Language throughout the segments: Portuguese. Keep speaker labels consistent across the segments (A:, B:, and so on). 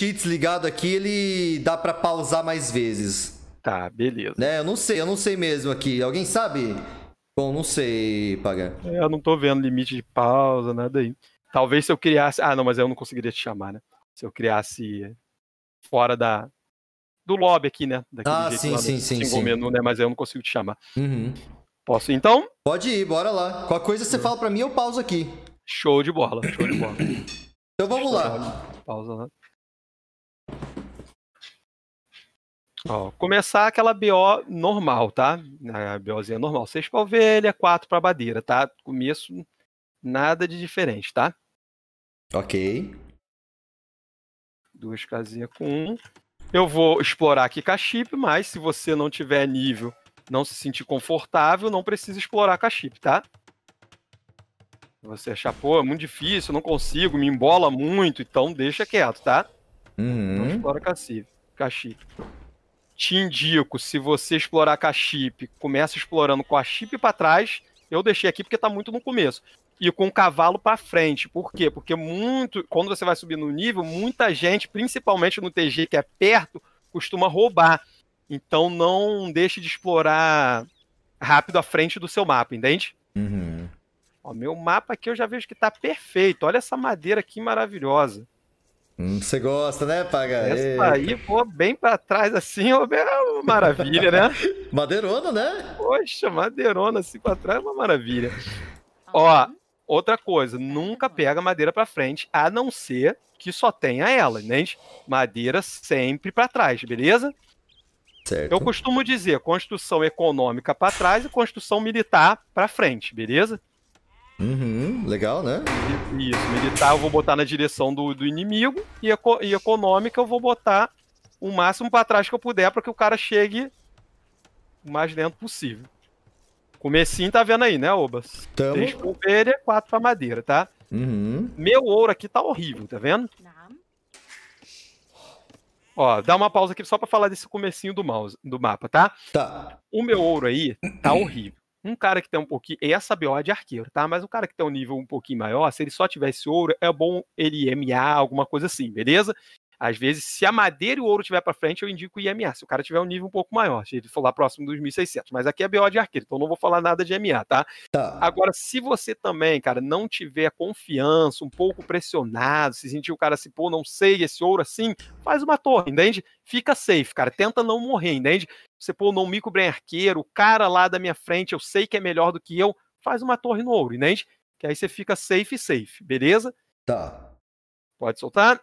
A: cheats ligado aqui, ele dá para pausar mais vezes. Tá, beleza. Né? Eu não sei, eu não sei mesmo aqui. Alguém sabe? Bom, não sei, Pagar.
B: É, eu não tô vendo limite de pausa, nada aí. Talvez se eu criasse. Ah, não, mas eu não conseguiria te chamar, né? Se eu criasse fora da. Do lobby aqui, né? Daquele ah, sim, sim, sim, sim. menu, né? Mas
A: eu não consigo te chamar. Uhum. Posso então? Pode ir, bora lá. Qualquer coisa você uhum. fala para mim, eu pauso aqui. Show de bola, show de bola. então vamos lá. Pausa lá.
B: Ó, começar aquela BO normal, tá? A BOzinha normal. 6 para ovelha, 4 para badeira, tá? Começo, nada de diferente, tá?
A: Ok.
B: Duas casinhas com um. Eu vou explorar aqui cachip mas se você não tiver nível, não se sentir confortável, não precisa explorar cachip tá? Você achar, pô, é muito difícil, não consigo, me embola muito, então deixa quieto, tá? Uhum. Então explora cachip te indico, se você explorar com a chip, começa explorando com a chip para trás. Eu deixei aqui porque está muito no começo. E com o cavalo para frente. Por quê? Porque muito, quando você vai subir no nível, muita gente, principalmente no TG que é perto, costuma roubar. Então não deixe de explorar rápido à frente do seu mapa, entende? Uhum. Ó, meu mapa aqui eu já vejo que está perfeito. Olha essa madeira aqui maravilhosa.
A: Hum, você gosta,
B: né, Paga? Essa aí, pô, bem pra trás assim, ó, é uma maravilha, né? madeirona, né? Poxa, madeirona assim pra trás é uma maravilha. Tá ó, outra coisa, nunca pega madeira pra frente, a não ser que só tenha ela, né? Madeira sempre pra trás, beleza? Certo. Eu costumo dizer construção econômica para trás e construção militar para frente, beleza?
C: Uhum,
B: legal, né? Isso, militar eu vou botar na direção do, do inimigo e, eco, e econômica eu vou botar o máximo para trás que eu puder para que o cara chegue o mais lento possível. Comecinho tá vendo aí, né, Obas? Tamo. Três pra ovelha, quatro pra madeira, tá?
C: Uhum.
B: Meu ouro aqui tá horrível, tá vendo? Ó, dá uma pausa aqui só para falar desse comecinho do, mouse, do mapa, tá? Tá. O meu ouro aí tá horrível. Um cara que tem um pouquinho. Essa BO é de arqueiro, tá? Mas um cara que tem um nível um pouquinho maior, se ele só tivesse ouro, é bom ele IMA, alguma coisa assim, beleza? Às vezes, se a madeira e o ouro tiver para frente, eu indico IMA. Se o cara tiver um nível um pouco maior, se ele for lá próximo dos 1.600. Mas aqui é BO de arqueiro, então não vou falar nada de MA, tá? tá? Agora, se você também, cara, não tiver confiança, um pouco pressionado, se sentir o cara assim, pô, não sei, esse ouro assim, faz uma torre, entende? Fica safe, cara. Tenta não morrer, entende? Você pô, não Mico Bren Arqueiro, o cara lá da minha frente, eu sei que é melhor do que eu, faz uma torre no ouro, entende? Que aí você
A: fica safe safe, beleza? Tá. Pode soltar?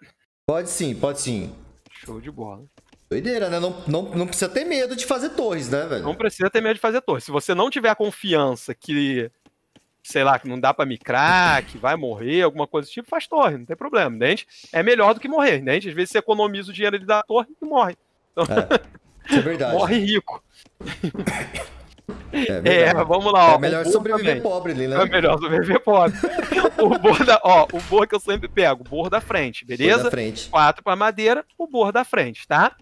A: Pode sim, pode sim. Show de bola. Doideira, né? Não, não, não precisa ter medo de fazer torres, né, velho? Não
B: precisa ter medo de fazer torres. Se você não tiver a confiança que, sei lá, que não dá para micrar, que vai morrer, alguma coisa do tipo, faz torre, não tem problema, entende? É melhor do que morrer, entende? Às vezes você economiza o dinheiro da torre e morre. Então... É. Isso é verdade. Morre rico.
C: É, é, vamos lá. É ó, é melhor sobreviver pobre, né? É melhor sobreviver
B: pobre. o bor da, ó, o bor que eu sempre pego, o bor da frente, beleza? da frente. Quatro pra madeira,
A: o bor da frente, tá?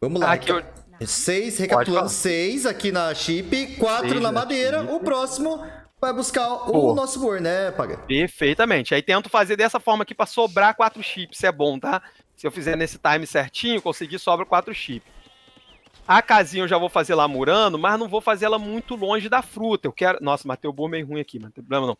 A: Vamos lá. Aqui eu... Seis, recapitulando, seis aqui na chip, quatro seis na madeira, o próximo vai buscar o nosso bor, né, Paga?
B: Perfeitamente. Aí tento fazer dessa forma aqui pra sobrar quatro chips, é bom, tá? Se eu fizer nesse time certinho, conseguir sobra 4 chips. A casinha eu já vou fazer lá murando, mas não vou fazer ela muito longe da fruta. Eu quero. Nossa, matei o bom meio ruim aqui, mas não tem problema não.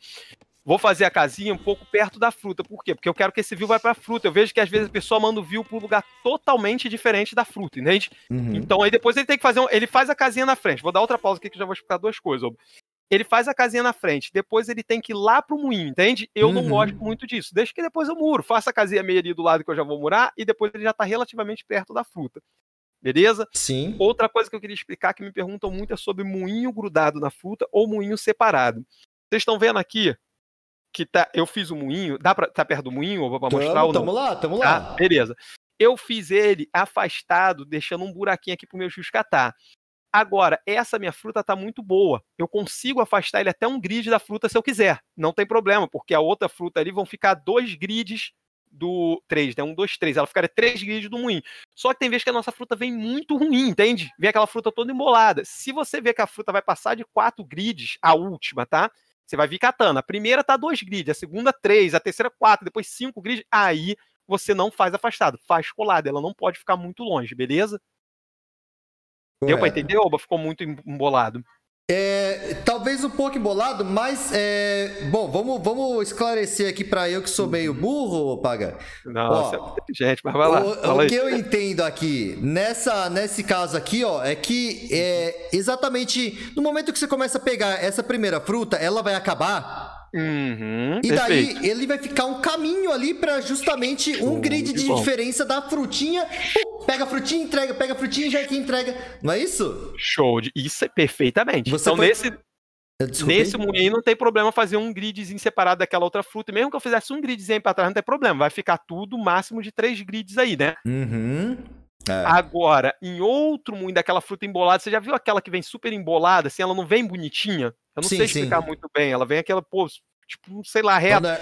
B: Vou fazer a casinha um pouco perto da fruta. Por quê? Porque eu quero que esse view vá pra fruta. Eu vejo que às vezes a pessoa manda o view pra um lugar totalmente diferente da fruta, entende? Uhum. Então aí depois ele tem que fazer. Um... Ele faz a casinha na frente. Vou dar outra pausa aqui que eu já vou explicar duas coisas ele faz a casinha na frente, depois ele tem que ir lá pro moinho, entende? Eu uhum. não gosto muito disso. Deixa que depois eu muro, faça a casinha meio ali do lado que eu já vou murar e depois ele já tá relativamente perto da fruta. Beleza? Sim. Outra coisa que eu queria explicar que me perguntam muito é sobre moinho grudado na fruta ou moinho separado. Vocês estão vendo aqui que tá, eu fiz o moinho, dá para tá perto do moinho ou para mostrar ou não? Tamo lá, tamo tá, lá. Tá? beleza. Eu fiz ele afastado, deixando um buraquinho aqui pro meu juiz Agora, essa minha fruta está muito boa. Eu consigo afastar ele até um grid da fruta se eu quiser. Não tem problema, porque a outra fruta ali vão ficar dois grids do 3, né? Um, dois, três. Ela ficaria três grids do ruim. Só que tem vezes que a nossa fruta vem muito ruim, entende? Vem aquela fruta toda embolada. Se você vê que a fruta vai passar de quatro grids, a última, tá? Você vai vir catando. A primeira tá dois grids, a segunda três, a terceira quatro, depois cinco grids. Aí você não faz afastado, faz colado. Ela não pode ficar muito longe, beleza? Deu é. pra entender, Oba? Ficou muito embolado.
A: É, talvez um pouco embolado, mas é, bom, vamos, vamos esclarecer aqui para eu que sou meio burro, paga. Nossa, ó,
B: gente, mas vai lá. O, o que eu
A: entendo aqui nessa nesse caso aqui, ó, é que é, exatamente no momento que você começa a pegar essa primeira fruta, ela vai acabar
C: Uhum, e daí perfeito.
A: ele vai ficar um caminho ali para justamente um grid de bom. diferença da frutinha. pega a frutinha, entrega, pega a frutinha e já que entrega. Não é isso?
B: Show. De... Isso é perfeitamente. Você então foi... nesse. Nesse moinho não tem problema fazer um gridzinho separado daquela outra fruta. E mesmo que eu fizesse um gridzinho para trás, não tem problema. Vai ficar tudo máximo de três grids aí, né?
C: Uhum. É.
B: Agora, em outro moinho daquela fruta embolada, você já viu aquela que vem super embolada, assim, ela não vem bonitinha? Eu não sim, sei explicar sim. muito bem. Ela vem aquela, pô, tipo, sei lá,
A: reta.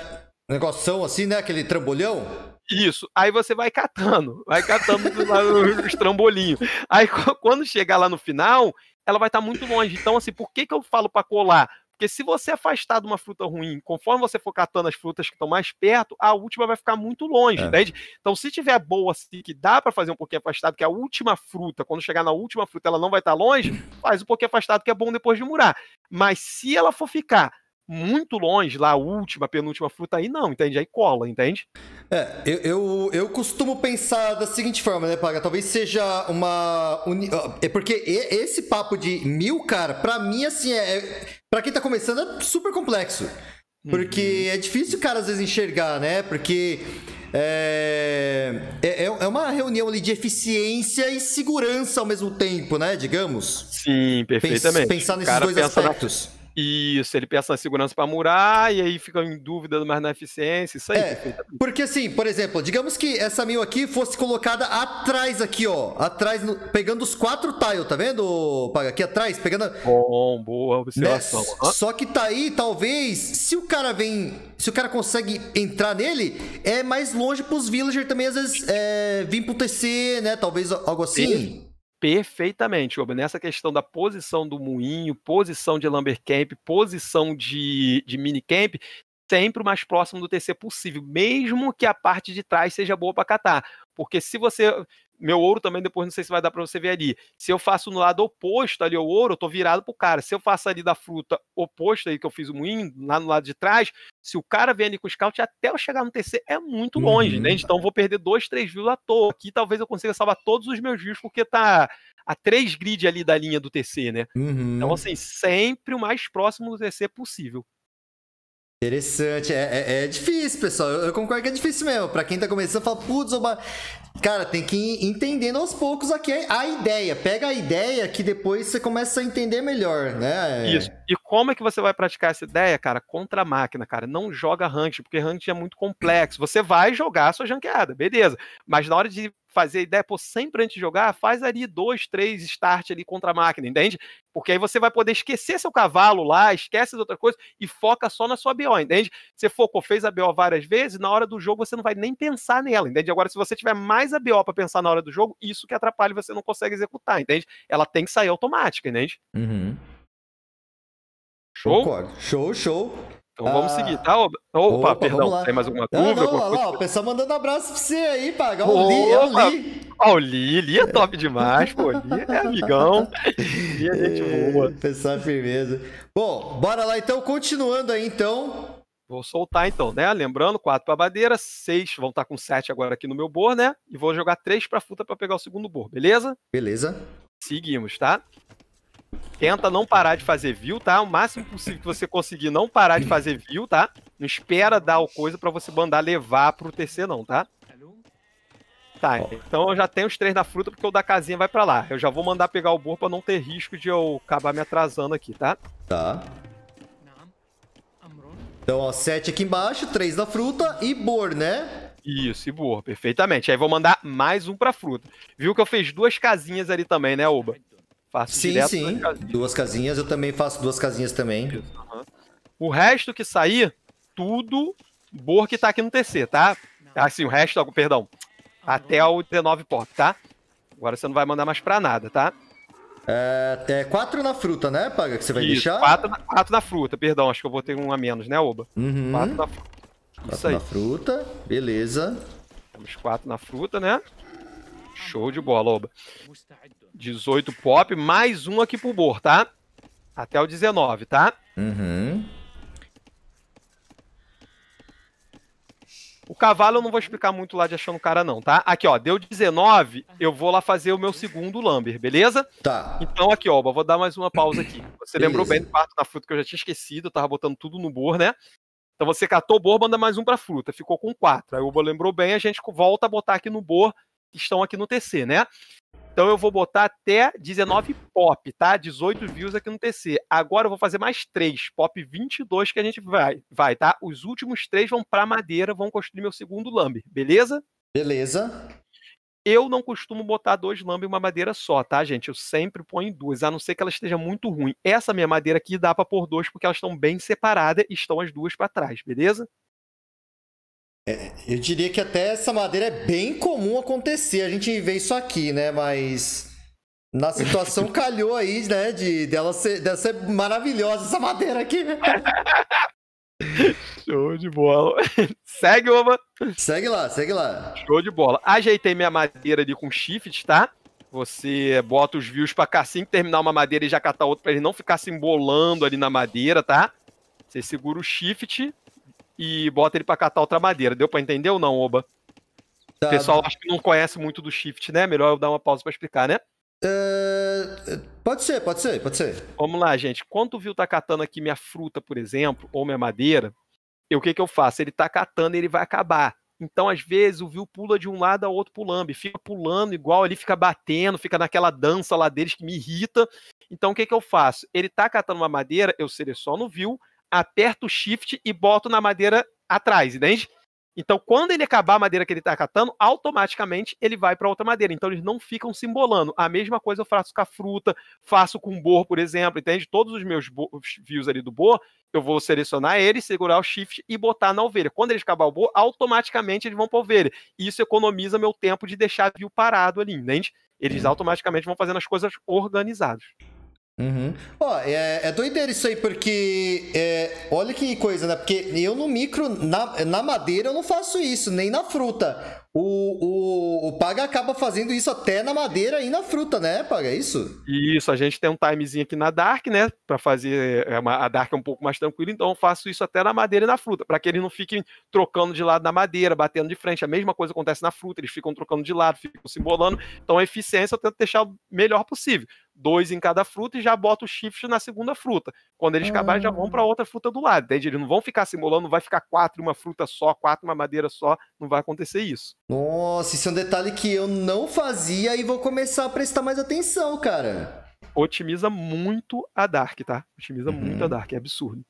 A: É um negócio assim, né? Aquele trambolhão? Isso. Aí
B: você vai catando. Vai catando os trambolinhos. Aí quando chegar lá no final, ela vai estar tá muito longe. Então, assim, por que, que eu falo para colar? Porque se você afastar de uma fruta ruim, conforme você for catando as frutas que estão mais perto, a última vai ficar muito longe, é. entende? Então, se tiver boa assim, que dá para fazer um pouquinho afastado, que é a última fruta, quando chegar na última fruta, ela não vai estar tá longe, faz um pouquinho afastado, que é bom depois de murar. Mas se ela for ficar muito longe, lá, última, penúltima fruta, aí não, entende? Aí cola, entende? É, eu, eu, eu
A: costumo pensar da seguinte forma, né, Paga? Talvez seja uma. Uni... É porque esse papo de mil, cara, pra mim, assim, é, é. Pra quem tá começando, é super complexo. Porque uhum. é difícil, cara, às vezes enxergar, né? Porque. É, é, é, é, uma reunião ali de eficiência e segurança ao mesmo tempo, né? Digamos.
B: Sim, perfeitamente. Pens, pensar nesses dois pensa aspectos. Na isso,
A: ele peça na segurança para
B: murar e aí fica em dúvida mais na eficiência, isso aí. É,
A: porque assim, por exemplo, digamos que essa mil aqui fosse colocada atrás aqui, ó, atrás, no, pegando os quatro tiles, tá vendo, Paga? Aqui atrás, pegando... Bom, boa observação. Né? Só que tá aí, talvez, se o cara vem, se o cara consegue entrar nele, é mais longe pros villagers também, às vezes, é, vir pro TC, né, talvez algo assim. Sim
B: perfeitamente, Oba, nessa questão da posição do moinho, posição de lumbercamp, posição de, de minicamp, sempre o mais próximo do TC possível, mesmo que a parte de trás seja boa para catar. Porque se você meu ouro também depois não sei se vai dar para você ver ali. Se eu faço no lado oposto ali o ouro, eu tô virado pro cara. Se eu faço ali da fruta oposta aí que eu fiz o moinho, lá no lado de trás, se o cara vem ali com o scout, até eu chegar no TC é muito longe, uhum. né? Então vou perder dois, três views à toa. Aqui talvez eu consiga salvar todos os meus views porque tá a três grid ali da
A: linha do TC, né?
C: Uhum. Então
B: assim, sempre o mais próximo do TC possível.
A: Interessante, é, é, é, difícil, pessoal. Eu, eu, concordo que é difícil mesmo. Pra quem tá começando, fala, putz, oba... cara, tem que ir entendendo aos poucos aqui a ideia. Pega a ideia que depois você começa a entender melhor, né? Isso.
B: E como é que você vai praticar essa ideia, cara? Contra a máquina, cara. Não joga ranked, porque ranked é muito complexo. Você vai jogar a sua janqueada, beleza. Mas na hora de fazer ideia, pô, sempre antes de jogar, faz ali dois, três start ali contra a máquina, entende? Porque aí você vai poder esquecer seu cavalo lá, esquece as outras coisas e foca só na sua BO, entende? Você focou, fez a BO várias vezes, na hora do jogo você não vai nem pensar nela, entende? Agora, se você tiver mais a BO para pensar na hora do jogo, isso que atrapalha você não consegue executar, entende? Ela tem que sair automática, entende?
A: Uhum. Show? Concordo. Show, show.
B: Então ah. vamos seguir, ah. tá? Opa, Opa perdão, tem mais alguma dúvida? Não, não, alguma lá, o
A: pessoal mandando abraço pra você aí, paga. o Li, é o Li. o Li, Li é top demais, pô. Li é amigão. Li é gente é, boa. Pessoal é firmeza. Bom, bora lá então, continuando aí então.
B: Vou soltar então, né? Lembrando, quatro para badeira, seis vão estar tá com sete agora aqui no meu bor, né? E vou jogar três para fruta para pegar o segundo bor, beleza? Beleza. Seguimos, tá? Tenta não parar de fazer view, tá? O máximo possível que você conseguir não parar de fazer view, tá? Não espera dar o coisa para você mandar levar pro TC não, tá? Tá, então eu já tenho os três na fruta porque o da casinha vai para lá. Eu já vou mandar pegar o burro pra não ter risco de eu acabar me atrasando aqui, tá? Tá. Então, ó, sete aqui embaixo, três da fruta e bor, né? Isso, e bor, perfeitamente. Aí vou mandar mais um pra fruta. Viu que eu fiz duas casinhas ali também, né, Oba? Faço sim, direto sim. Duas casinhas.
A: duas casinhas. eu também faço duas casinhas também.
B: Uhum. O resto que sair, tudo Bork tá aqui no TC, tá? Assim, o resto, perdão, até o 19 pop, tá? Agora você não vai mandar mais pra nada, tá? É, é quatro na fruta, né, Paga,
A: que você vai Isso, deixar? Quatro
B: na, quatro na fruta, perdão, acho que eu vou ter um a menos, né, Oba? Uhum. Quatro na fruta. Quatro aí. na
A: fruta, beleza. Temos quatro na
B: fruta, né? Show de bola, Oba. 18 pop, mais um aqui pro Bor, tá? Até o 19, tá?
C: Uhum.
B: O cavalo eu não vou explicar muito lá de achando o cara, não, tá? Aqui, ó, deu 19, eu vou lá fazer o meu segundo Lamber, beleza? Tá. Então, aqui, ó, vou dar mais uma pausa aqui. Você beleza. lembrou bem do parto na fruta que eu já tinha esquecido, eu tava botando tudo no bor, né? Então você catou o bor, manda mais um pra fruta, ficou com 4. Aí o bor lembrou bem, a gente volta a botar aqui no bor estão aqui no TC, né? Então eu vou botar até 19 pop, tá? 18 views aqui no TC. Agora eu vou fazer mais 3, pop 22 que a gente vai, vai tá? Os últimos 3 vão para madeira, vão construir meu segundo lambe, beleza? Beleza. Eu não costumo botar dois lamb em uma madeira só, tá, gente? Eu sempre ponho duas, a não ser que ela esteja muito ruim. Essa minha madeira aqui dá para pôr dois porque elas estão bem separadas e estão as
A: duas para trás, beleza? É, eu diria que até essa madeira é bem comum acontecer. A gente vê isso aqui, né? Mas na situação calhou aí, né? De dela ser, ser maravilhosa essa madeira aqui. Show de bola. segue, Oba. Segue lá, segue lá. Show de bola.
B: Ajeitei minha madeira ali com shift, tá? Você bota os views pra cá assim que terminar uma madeira e já catar outra pra ele não ficar se embolando ali na madeira, tá? Você segura o shift e bota ele para catar outra madeira. Deu para entender ou não, Oba? Tá, o pessoal acho que não conhece muito do shift, né? Melhor eu dar uma pausa para explicar, né? É, é, pode ser, pode ser, pode ser. Vamos lá, gente. Quando o Viu tá catando aqui minha fruta, por exemplo, ou minha madeira, eu, o que que eu faço? Ele tá catando e ele vai acabar. Então, às vezes, o Viu pula de um lado ao outro pulando, e fica pulando igual, ele fica batendo, fica naquela dança lá deles que me irrita. Então, o que que eu faço? Ele tá catando uma madeira, eu seleciono o Viu, aperto o shift e boto na madeira atrás, entende? Então, quando ele acabar a madeira que ele está catando, automaticamente ele vai para outra madeira. Então, eles não ficam se embolando. A mesma coisa eu faço com a fruta, faço com o boi, por exemplo, entende? Todos os meus views ali do boi, eu vou selecionar ele, segurar o shift e botar na ovelha. Quando eles acabar o boi, automaticamente eles vão para ovelha. Isso economiza meu tempo de deixar o view parado ali, entende? Eles uhum. automaticamente vão fazendo as coisas organizadas.
A: Uhum. Ó, é, é doideira isso aí, porque é, olha que coisa, né? Porque eu no micro, na, na madeira, eu não faço isso, nem na fruta. O, o, o Paga acaba fazendo isso até na madeira e na fruta, né, Paga? É isso?
B: Isso, a gente tem um timezinho aqui na Dark, né? Pra fazer. É, a Dark é um pouco mais tranquila, então eu faço isso até na madeira e na fruta, para que eles não fiquem trocando de lado na madeira, batendo de frente. A mesma coisa acontece na fruta, eles ficam trocando de lado, ficam se embolando. Então a eficiência eu tento deixar o melhor possível dois em cada fruta e já bota o shift na segunda fruta. Quando eles acabarem, já vão para outra fruta do lado, entende? Eles não vão ficar simulando, não vai ficar quatro em uma fruta só, quatro em uma madeira só, não vai acontecer isso.
A: Nossa, isso é um detalhe que eu não fazia e vou começar a prestar mais atenção, cara.
B: Otimiza muito a Dark, tá? Otimiza uhum. muito a Dark, é absurdo.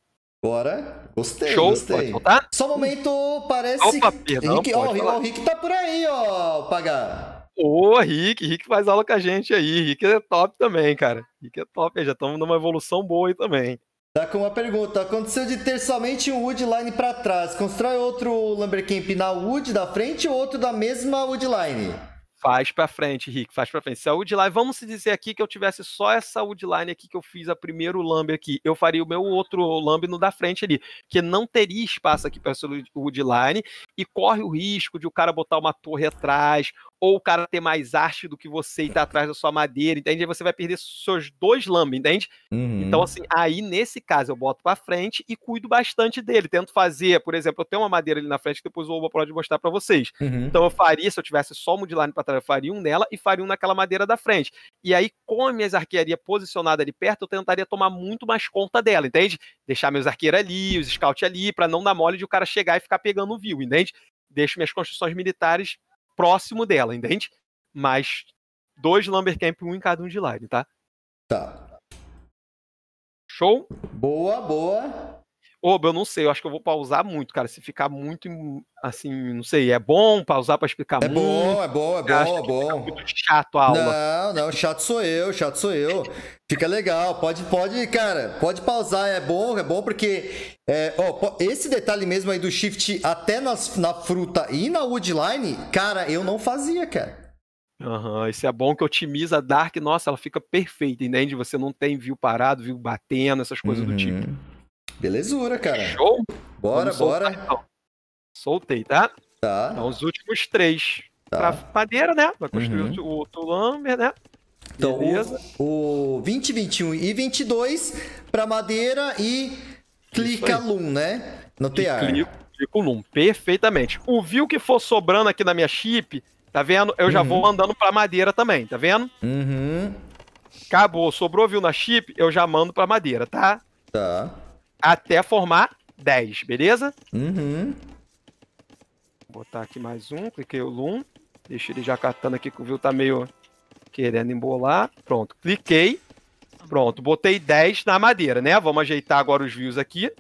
A: Bora. Gostei, Show, gostei.
B: Só um momento, parece. Opa, perdão, Henrique, ó, o Rick
A: tá por aí, ó, pagar.
B: Ô, Rick, Rick faz aula com a gente aí. Rick é top também, cara. Rick é top, já estamos numa evolução boa aí também.
A: Tá com uma pergunta. Aconteceu de ter somente um woodline para trás. Constrói outro lumbercamp na wood da frente ou outro da mesma woodline?
B: Faz para frente, Rick, faz para frente. Se a é woodline, vamos se dizer aqui que eu tivesse só essa woodline aqui que eu fiz a primeiro lumber aqui, eu faria o meu outro lumber no da frente ali, que não teria espaço aqui para essa woodline e corre o risco de o cara botar uma torre atrás ou o cara ter mais arte do que você e tá atrás da sua madeira, entende? Aí você vai perder seus dois lambes, entende?
C: Então, uhum. Então, assim,
B: aí nesse caso eu boto pra frente e cuido bastante dele. Tento fazer, por exemplo, eu tenho uma madeira ali na frente que depois o Oba pode mostrar para vocês. Uhum. Então eu faria, se eu tivesse só um de line pra trás, eu faria um nela e faria um naquela madeira da frente. E aí, com as minha arquearia posicionada ali perto, eu tentaria tomar muito mais conta dela, entende? Deixar meus arqueiros ali, os scouts ali, para não dar mole de o cara chegar e ficar pegando o view, entende? Deixo minhas construções militares próximo dela, entende? Mas dois lumber camp um em cada um de line, tá? Tá. Show? Boa, boa. Oba, eu não sei, eu acho que eu vou pausar muito, cara. Se ficar muito, assim, não sei, é bom pausar para explicar é muito. Bom, é bom, é bom, é
A: bom. Muito chato a aula. Não, não, chato sou eu, chato sou eu. Fica legal, pode, pode, cara, pode pausar, é bom, é bom porque é, ó, esse detalhe mesmo aí do shift até nas, na fruta e na woodline, cara, eu não fazia, cara.
B: Aham, uhum, isso é bom que otimiza a Dark, nossa, ela fica perfeita, entende? Você não tem view parado, view batendo, essas coisas uhum. do
A: tipo. Uhum. Belezura,
B: cara. Show? Bora, Vamos bora. Soltar, então. Soltei, tá? Tá. Então, os últimos três. Tá.
A: Pra madeira, né? Vai construir uhum. o Tulamber, né? Então, Beleza. o, o 20, 21 e 22 para madeira e clica Loom, né?
C: No TA. Clico,
B: clico Loom, perfeitamente. O viu que for sobrando aqui na minha chip, tá vendo? Eu já uhum. vou mandando para madeira também, tá vendo?
C: Uhum.
B: Acabou, sobrou viu na chip, eu já mando para madeira, tá? Tá até formar 10, beleza?
C: Uhum.
B: Vou botar aqui mais um, cliquei o Loom. Deixa ele já catando aqui que o Viu tá meio querendo embolar. Pronto, cliquei. Pronto, botei 10 na madeira, né? Vamos ajeitar agora os views aqui.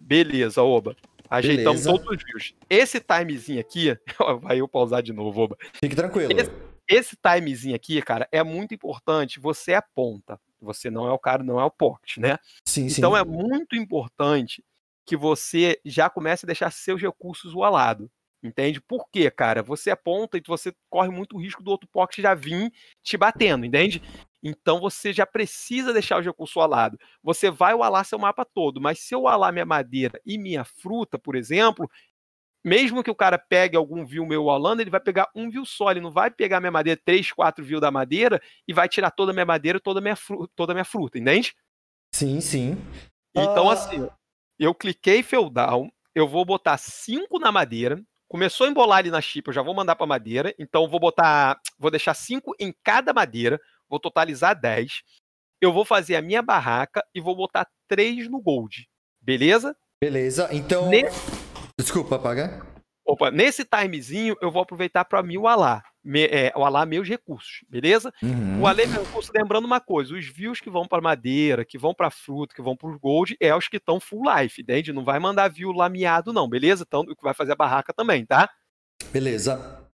B: Beleza, Oba. Ajeitamos Beleza. todos os views. Esse timezinho aqui, vai eu pausar de novo, Oba. Fique tranquilo. Esse, esse timezinho aqui, cara, é muito importante. Você é ponta. Você não é o cara, não é o pocket, né? Sim, então sim. é muito importante que você já comece a deixar seus recursos ao lado. Entende? Por quê, cara? Você é ponta e você corre muito risco do outro pocket já vir te batendo, entende? Então você já precisa deixar o recurso alado. Você vai alar seu mapa todo, mas se eu alar minha madeira e minha fruta, por exemplo, mesmo que o cara pegue algum view meu Holanda, ele vai pegar um view só, ele não vai pegar minha madeira, três, quatro views da madeira e vai tirar toda a minha madeira, toda a minha, fruta toda minha fruta, entende?
A: Sim, sim.
B: Então, ah. assim, eu cliquei feudal, eu vou botar cinco na madeira, começou a embolar ali na chip, eu já vou mandar para madeira, então vou botar, vou deixar cinco em cada madeira, vou totalizar dez Eu vou fazer a minha barraca e vou botar três no gold. Beleza?
A: Beleza. Então, Nesse... Desculpa, pagar?
B: Opa, nesse timezinho eu vou aproveitar para mim o Alá. Me, é, o Alá meus recursos, beleza? Uhum. O Alá meus recursos, lembrando uma coisa: os views que vão para madeira, que vão para fruta, que vão para gold, é os que estão full life, entende? Não vai mandar view lameado, não, beleza? Então, o que vai fazer a barraca também, tá? Beleza.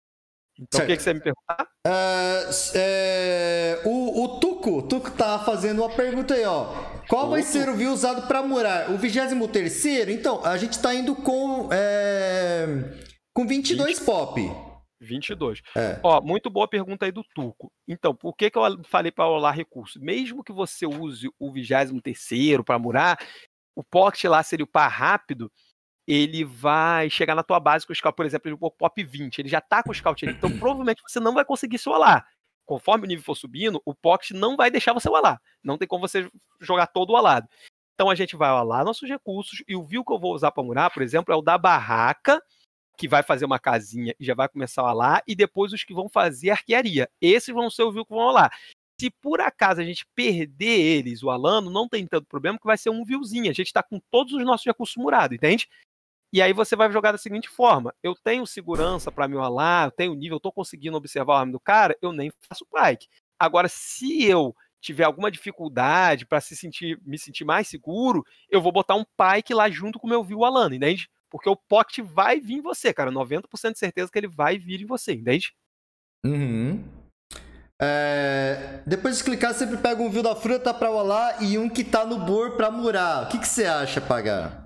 B: Então, certo. o que, é que você me perguntar?
A: Uh, é, o, o, Tuco, Tuco tá fazendo uma pergunta aí, ó. Qual vai ser o view usado para murar? O 23 terceiro. Então, a gente tá indo com é, com 22 20, pop.
B: 22. É. Ó, muito boa pergunta aí do Tuco. Então, por que que eu falei para olhar recurso? Mesmo que você use o 23 terceiro para murar, o pocket lá seria o par rápido, ele vai chegar na tua base com o scout, por exemplo, ele pop 20, ele já tá com o scout ali, então provavelmente você não vai conseguir se olar. Conforme o nível for subindo, o pocket não vai deixar você lá. Não tem como você jogar todo o alado. Então a gente vai alar nossos recursos e o view que eu vou usar para murar, por exemplo, é o da barraca, que vai fazer uma casinha e já vai começar a alar e depois os que vão fazer arquearia. Esses vão ser o view que vão alar. Se por acaso a gente perder eles, o alano, não tem tanto problema, que vai ser um viewzinho. A gente está com todos os nossos recursos murados, entende? E aí você vai jogar da seguinte forma: eu tenho segurança para me olhar, eu tenho nível, eu tô conseguindo observar o arma do cara, eu nem faço pike. Agora, se eu tiver alguma dificuldade para se sentir, me sentir mais seguro, eu vou botar um pike lá junto com o meu view Alana, entende? Porque o pocket vai vir em você, cara. 90% de certeza que ele vai vir em
A: você, entende? Uhum. É... Depois de clicar, sempre pega um view da fruta pra olar e um que tá no bor pra murar. O que você acha, Pagar?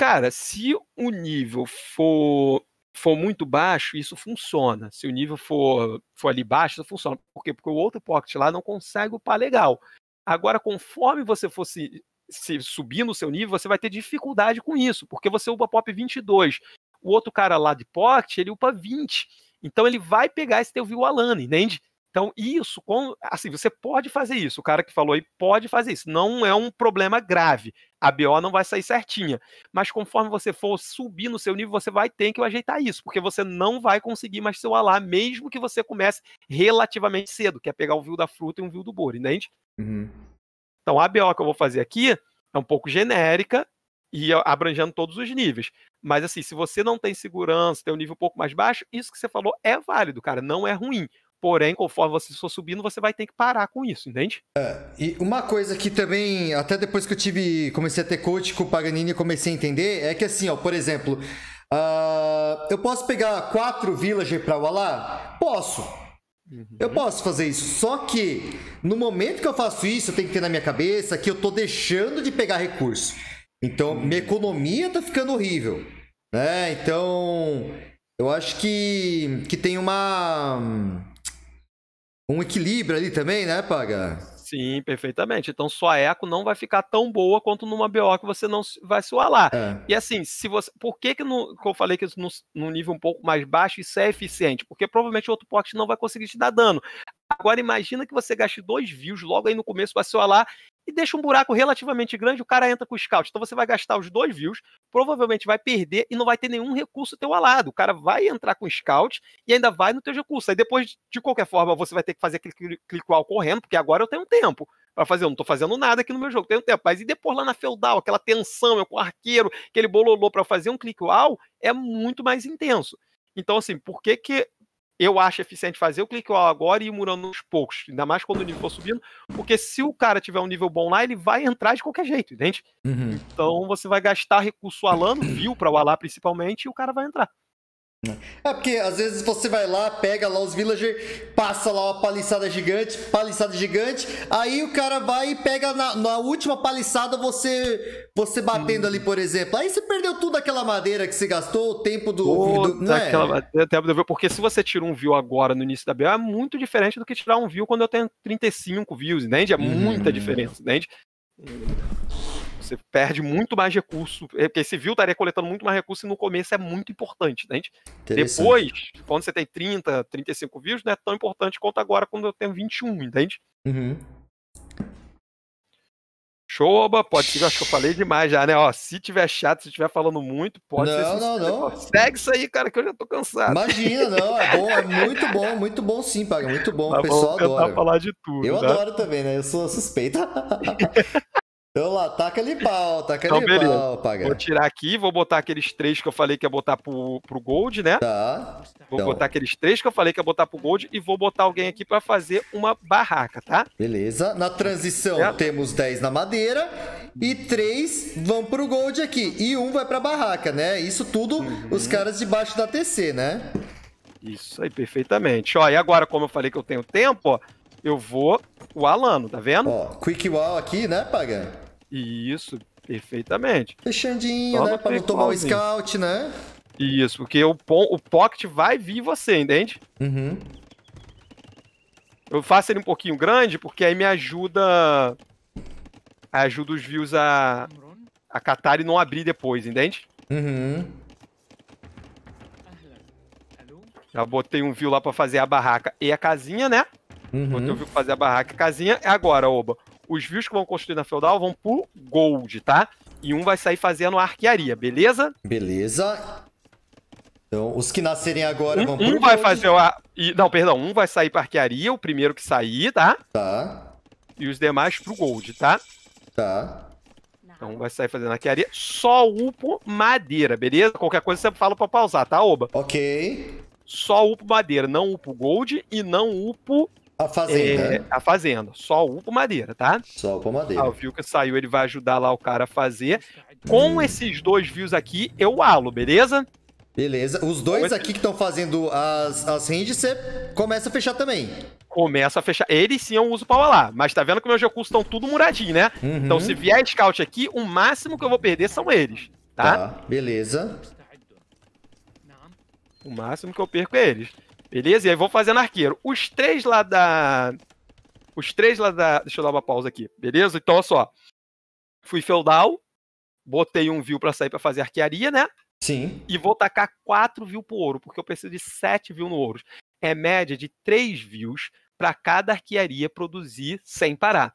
A: Cara, se o nível for for muito baixo, isso funciona.
B: Se o nível for, for ali baixo, isso funciona. Por quê? Porque o outro pocket lá não consegue upar legal. Agora, conforme você fosse se subindo o seu nível, você vai ter dificuldade com isso, porque você upa pop 22. O outro cara lá de pocket, ele upa 20. Então ele vai pegar esse teu view Alan, entende? Então, isso, assim, você pode fazer isso. O cara que falou aí pode fazer isso. Não é um problema grave. A BO não vai sair certinha. Mas conforme você for subir no seu nível, você vai ter que ajeitar isso, porque você não vai conseguir mais seu alá, mesmo que você comece relativamente cedo, que é pegar um vil da fruta e um vil do bolo, entende? Uhum. Então, a BO que eu vou fazer aqui é um pouco genérica e abrangendo todos os níveis. Mas assim, se você não tem segurança, tem um nível um pouco mais baixo, isso que você falou é válido, cara, não é ruim. Porém, conforme você for subindo, você vai ter que parar com isso, entende?
A: É, e uma coisa que também, até depois que eu tive, comecei a ter coach com o Paganini, comecei a entender, é que assim, ó, por exemplo, uh, eu posso pegar quatro villager para lá Posso. Uhum. Eu posso fazer isso, só que no momento que eu faço isso, eu tenho que ter na minha cabeça que eu tô deixando de pegar recurso. Então, uhum. minha economia tá ficando horrível, né? Então, eu acho que, que tem uma um equilíbrio ali também, né, Paga? Sim,
B: perfeitamente. Então sua eco não vai ficar tão boa quanto numa BO que você não vai suar lá. É. E assim, se você. Por que, que, no, que eu falei que no, no nível um pouco mais baixo isso é eficiente? Porque provavelmente o outro pocket não vai conseguir te dar dano. Agora imagina que você gaste dois views logo aí no começo para suar lá e deixa um buraco relativamente grande, o cara entra com o scout. Então você vai gastar os dois views, provavelmente vai perder e não vai ter nenhum recurso teu alado. O cara vai entrar com o scout e ainda vai no teu recurso. Aí depois, de qualquer forma, você vai ter que fazer aquele clique wall correndo, porque agora eu tenho tempo para fazer. Eu não tô fazendo nada aqui no meu jogo, tenho tempo. Mas e depois lá na feudal, aquela tensão, eu com o arqueiro, aquele bololô para fazer um clique wall, é muito mais intenso. Então, assim, por que que eu acho eficiente fazer o click wall agora e ir murando aos poucos, ainda mais quando o nível for subindo, porque se o cara tiver um nível bom lá, ele vai entrar de qualquer jeito, entende? Uhum. Então você vai gastar recurso alando, viu, para o alá principalmente, e o cara vai entrar.
A: É porque às vezes você vai lá, pega lá os villager, passa lá uma paliçada gigante, paliçada gigante, aí o cara vai e pega na, na última paliçada você você batendo hum. ali, por exemplo. Aí você perdeu toda aquela madeira que você gastou, o tempo do. Toda do né?
B: aquela porque se você tira um view agora no início da BA, é muito diferente do que tirar um view quando eu tenho 35 views, entende? É uhum. muita hum. diferença, entende? Você perde muito mais recurso, é, porque civil estaria coletando muito mais recurso e no começo é muito importante, né? Depois, quando você tem 30, 35 views, não é tão importante quanto agora quando eu tenho 21, entende? Uhum. Choba, pode ser, acho que eu falei demais já, né? Ó, se tiver chato, se
A: tiver falando muito, pode não, ser. Não, não,
B: não. Segue isso aí, cara, que eu já tô cansado. Imagina, não, é bom, é
A: muito bom, muito bom sim, Paga, muito bom, tá Mas o pessoal adora. falar de tudo. Eu né? adoro também, né? Eu sou suspeita. Então lá, taca ali pau, taca então, ali beleza. pau, paga. Vou tirar
B: aqui, vou botar aqueles três que eu falei que ia botar pro, pro Gold, né? Tá. Vou então. botar aqueles três que eu falei que ia botar pro Gold e vou botar alguém aqui pra fazer uma barraca, tá?
A: Beleza. Na transição temos 10 na madeira e três vão pro Gold aqui. E um vai pra barraca, né? Isso tudo uhum. os caras debaixo da TC, né? Isso aí,
B: perfeitamente. Ó, e agora, como eu falei que eu tenho tempo, ó, eu vou o Alano, tá vendo? Ó, Quick Wall aqui, né, Paga? isso, perfeitamente. Fechadinho, Toma né? Pra não tomar o scout, né? Isso, porque o, o pocket vai vir você, entende? Uhum. Eu faço ele um pouquinho grande, porque aí me ajuda. Ajuda os views a. A catar e não abrir depois, entende? Uhum. Já botei um view lá pra fazer a barraca e a casinha, né?
C: Uhum. Botei um view pra
B: fazer a barraca e a casinha. É agora, Oba, os views que vão construir na feudal vão pro gold, tá? E um vai sair fazendo arquearia, beleza?
A: Beleza. Então, os que nascerem agora um, vão pro Um gold. vai fazer
B: o... Não, perdão. Um vai sair pra arquearia, o primeiro que sair, tá? Tá. E os demais pro gold, tá? Tá. Então vai sair fazendo arquearia. Só upo madeira, beleza? Qualquer coisa você fala pra pausar, tá, Oba? Ok. Só upo madeira, não upo gold e não upo a Fazenda. É, a Fazenda. Só upa madeira, tá? Só upa madeira. Ah, o Vilca saiu, ele vai ajudar lá o cara a fazer. Com hum. esses dois views aqui, eu alo, beleza? Beleza. Os dois aqui
A: que estão fazendo as, as ranges, você começa a fechar também.
B: Começa a fechar. Eles sim eu uso pra lá. Mas tá vendo que meus recursos estão tudo muradinho, né?
A: Uhum. Então se vier
B: scout aqui, o máximo que eu vou perder são eles, tá? Tá,
A: beleza.
B: O máximo que eu perco é eles. Beleza? E aí vou fazendo arqueiro. Os três lá da. Os três lá da. Deixa eu dar uma pausa aqui, beleza? Então, olha só. Fui feudal, botei um view para sair para fazer arquearia, né? Sim. E vou tacar quatro views pro ouro, porque eu preciso de sete views no ouro. É média de três views para cada arquearia produzir sem parar.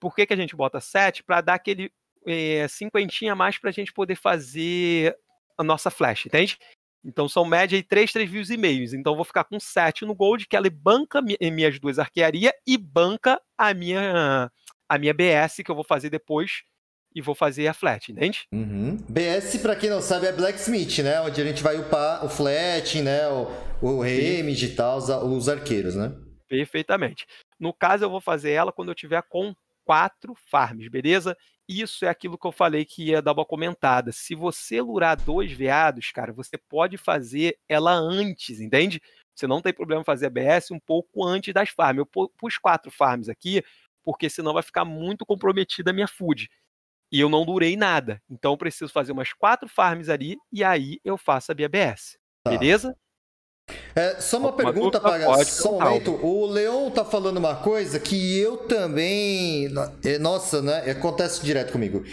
B: Por que, que a gente bota sete? Para dar aquele é, cinquentinha a mais para a gente poder fazer a nossa flecha, entende? Então são média e 3, 3 views e meios. Então vou ficar com 7 no Gold, que ela banca minhas duas arquearia e banca a minha a minha BS que eu vou fazer depois e vou fazer a flat, entende?
C: Uhum.
A: BS, para quem não sabe, é Blacksmith, né? Onde a gente vai upar o flat, né? O, o remage e tal, os, os arqueiros, né?
B: Perfeitamente. No caso, eu vou fazer ela quando eu tiver com quatro farms, beleza? isso é aquilo que eu falei que ia dar uma comentada. Se você lurar dois veados, cara, você pode fazer ela antes, entende? Você não tem problema fazer a BS um pouco antes das farms. Eu pus quatro farms aqui, porque senão vai ficar muito comprometida a minha food. E eu não durei nada. Então eu preciso fazer umas quatro farms ali e aí eu faço a BBS. Tá. Beleza? É, só uma pergunta, Pagas. só um momento.
A: O Leon tá falando uma coisa que eu também. É, nossa, né? Acontece direto comigo.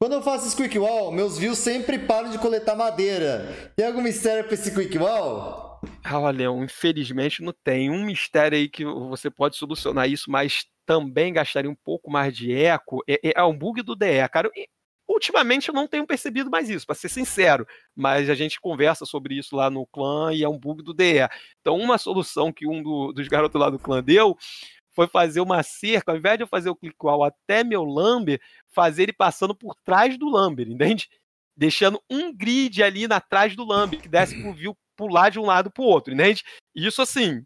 A: Quando eu faço esse quick wall, meus views sempre param de coletar madeira. Tem algum mistério pra esse quick wall? Ah, Leon,
B: infelizmente não tem. Um mistério aí que você pode solucionar isso, mas também gastaria um pouco mais de eco. É, é, é um bug do DE, cara. Ultimamente eu não tenho percebido mais isso, para ser sincero, mas a gente conversa sobre isso lá no clã e é um bug do DE. Então, uma solução que um do, dos garotos lá do clã deu foi fazer uma cerca, ao invés de eu fazer o click-wall até meu Lamber, fazer ele passando por trás do Lamber, entende? Deixando um grid ali na trás do Lamber, que desse pro view pular de um lado pro outro, entende? Isso assim,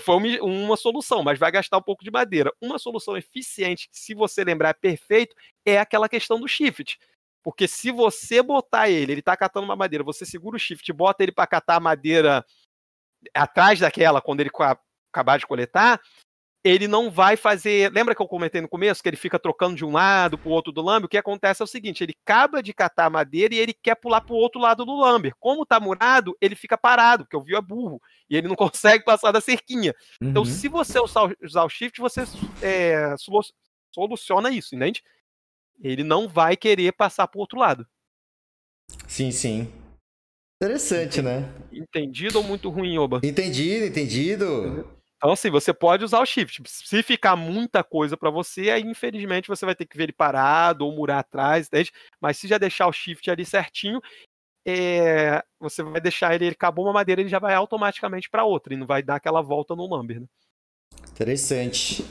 B: foi uma solução, mas vai gastar um pouco de madeira. Uma solução eficiente, se você lembrar perfeito, é aquela questão do shift. Porque se você botar ele, ele tá catando uma madeira, você segura o shift, bota ele para catar a madeira atrás daquela, quando ele acabar de coletar, ele não vai fazer. Lembra que eu comentei no começo que ele fica trocando de um lado para o outro do lambe? O que acontece é o seguinte: ele acaba de catar a madeira e ele quer pular para o outro lado do lambe. Como tá murado, ele fica parado, porque o viu é burro e ele não consegue passar da cerquinha. Então, uhum. Então, se você usar, usar o shift, você é, soluciona isso, entende? Ele não vai querer passar para o outro lado.
A: Sim, sim. Interessante, né?
B: Entendido ou muito ruim, Oba? Entendido, entendido. Então, assim, você pode usar o shift. Tipo, se ficar muita coisa para você, aí infelizmente você vai ter que ver ele parado ou murar atrás, entende? mas se já deixar o shift ali certinho, é... você vai deixar ele, ele acabou uma madeira, ele já vai automaticamente para outra e não vai dar aquela volta no lumber. Né?
A: Interessante.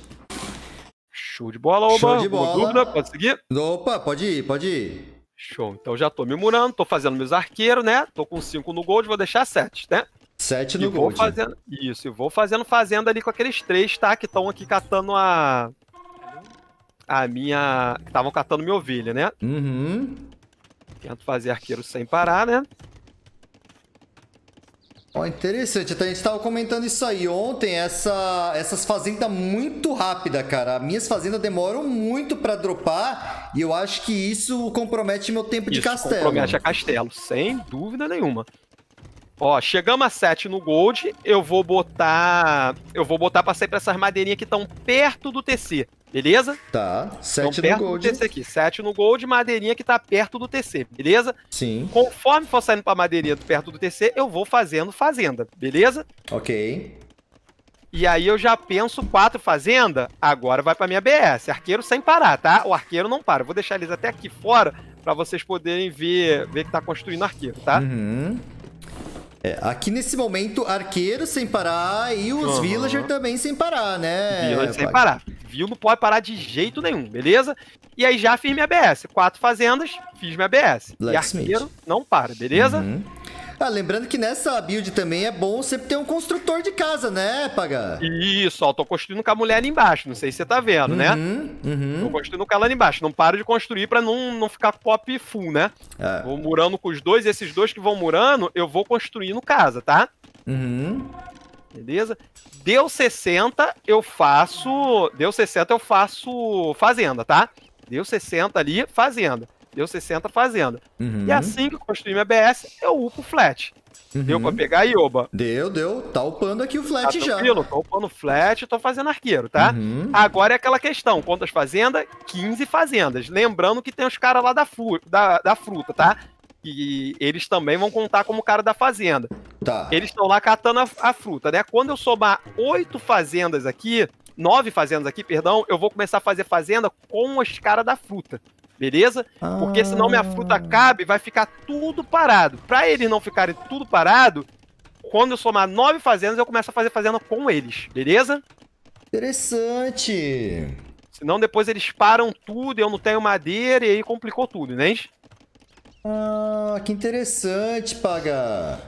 A: Show de bola,
B: Oba. Show de bola. dúvida, pode seguir? Opa, pode ir, pode ir. Show. Então já tô me murando, tô fazendo meus arqueiros, né? Tô com 5 no gold, vou deixar 7, né?
A: Sete no e gold. Fazendo,
B: isso, e vou fazendo fazenda ali com aqueles três, tá? Que estão aqui catando a... A minha... Que estavam catando minha ovelha, né?
C: Uhum.
B: Tento fazer arqueiro
A: sem parar, né? Ó, oh, interessante. Até então a gente estava comentando isso aí ontem, essa, essas fazendas muito rápida, cara. Minhas fazendas demoram muito para dropar e eu acho que isso compromete meu tempo isso de castelo. compromete a
B: castelo, sem dúvida nenhuma.
A: Ó, chegamos a 7 no gold, eu vou
B: botar, eu vou botar para sair para essas madeirinhas que estão perto do TC. Beleza? Tá. 7 no gold. Do TC aqui. 7 no gold, madeirinha que tá perto do TC, beleza? Sim. Conforme for saindo pra madeirinha perto do TC, eu vou fazendo fazenda, beleza? Ok. E aí eu já penso quatro fazenda, agora vai pra minha BS. Arqueiro sem parar, tá? O arqueiro não para. Eu vou deixar eles até aqui fora para vocês poderem ver, ver que tá
A: construindo arqueiro, tá? Uhum. É, aqui nesse momento, arqueiro sem parar e os uhum. villagers também sem parar, né? Villager sem parar. Viu, não pode parar de jeito
B: nenhum, beleza? E aí já fiz minha ABS. Quatro fazendas, fiz minha ABS. Black e arqueiro não para, beleza? Uhum.
A: Ah, lembrando que nessa build também é bom sempre ter um construtor de casa, né, Paga?
B: Isso, ó, tô construindo com a mulher ali embaixo, não sei se você tá vendo, né? uhum, né? Uhum. Tô construindo com ela ali embaixo, não paro de construir pra não, não ficar pop full, né? É. Vou murando com os dois, e esses dois que vão murando, eu vou construindo casa, tá? Uhum. Beleza? Deu 60, eu faço... Deu 60, eu faço fazenda, tá? Deu 60 ali, fazenda. Deu 60 fazenda. Uhum. E assim que eu construí minha BS, eu upo flat. Uhum. Deu pra pegar a Ioba. Deu, deu. Tá upando aqui o flat tá já. Tranquilo, tô upando flat, tô fazendo arqueiro, tá? Uhum. Agora é aquela questão, quantas fazendas? 15 fazendas. Lembrando que tem os caras lá da, fru da, da fruta, tá? E eles também vão contar como cara da fazenda. Tá. Eles estão lá catando a, a, fruta, né? Quando eu somar oito fazendas aqui, nove fazendas aqui, perdão, eu vou começar a fazer fazenda com os caras da fruta beleza? Ah. Porque senão minha fruta cabe vai ficar tudo parado. Para eles não ficarem tudo parado, quando eu somar nove fazendas, eu começo a fazer fazenda com eles, beleza? Interessante! Senão depois eles param tudo, eu não tenho madeira e aí complicou tudo, né? Ah, que interessante, Paga!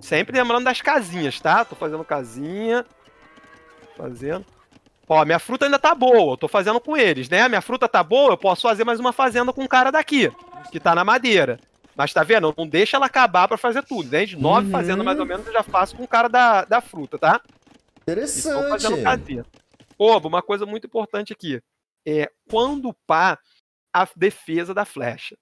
B: Sempre lembrando das casinhas, tá? Tô fazendo casinha. Fazendo. Ó, minha fruta ainda tá boa, eu tô fazendo com eles, né? Minha fruta tá boa, eu posso fazer mais uma fazenda com o cara daqui, que tá na madeira. Mas tá vendo? Não deixa ela acabar para fazer tudo, né? De nove uhum. fazendas mais ou menos eu já faço com o cara da, da fruta, tá? Interessante. Estou fazendo caseiro. uma coisa muito importante aqui. É, quando pá, a defesa da flecha.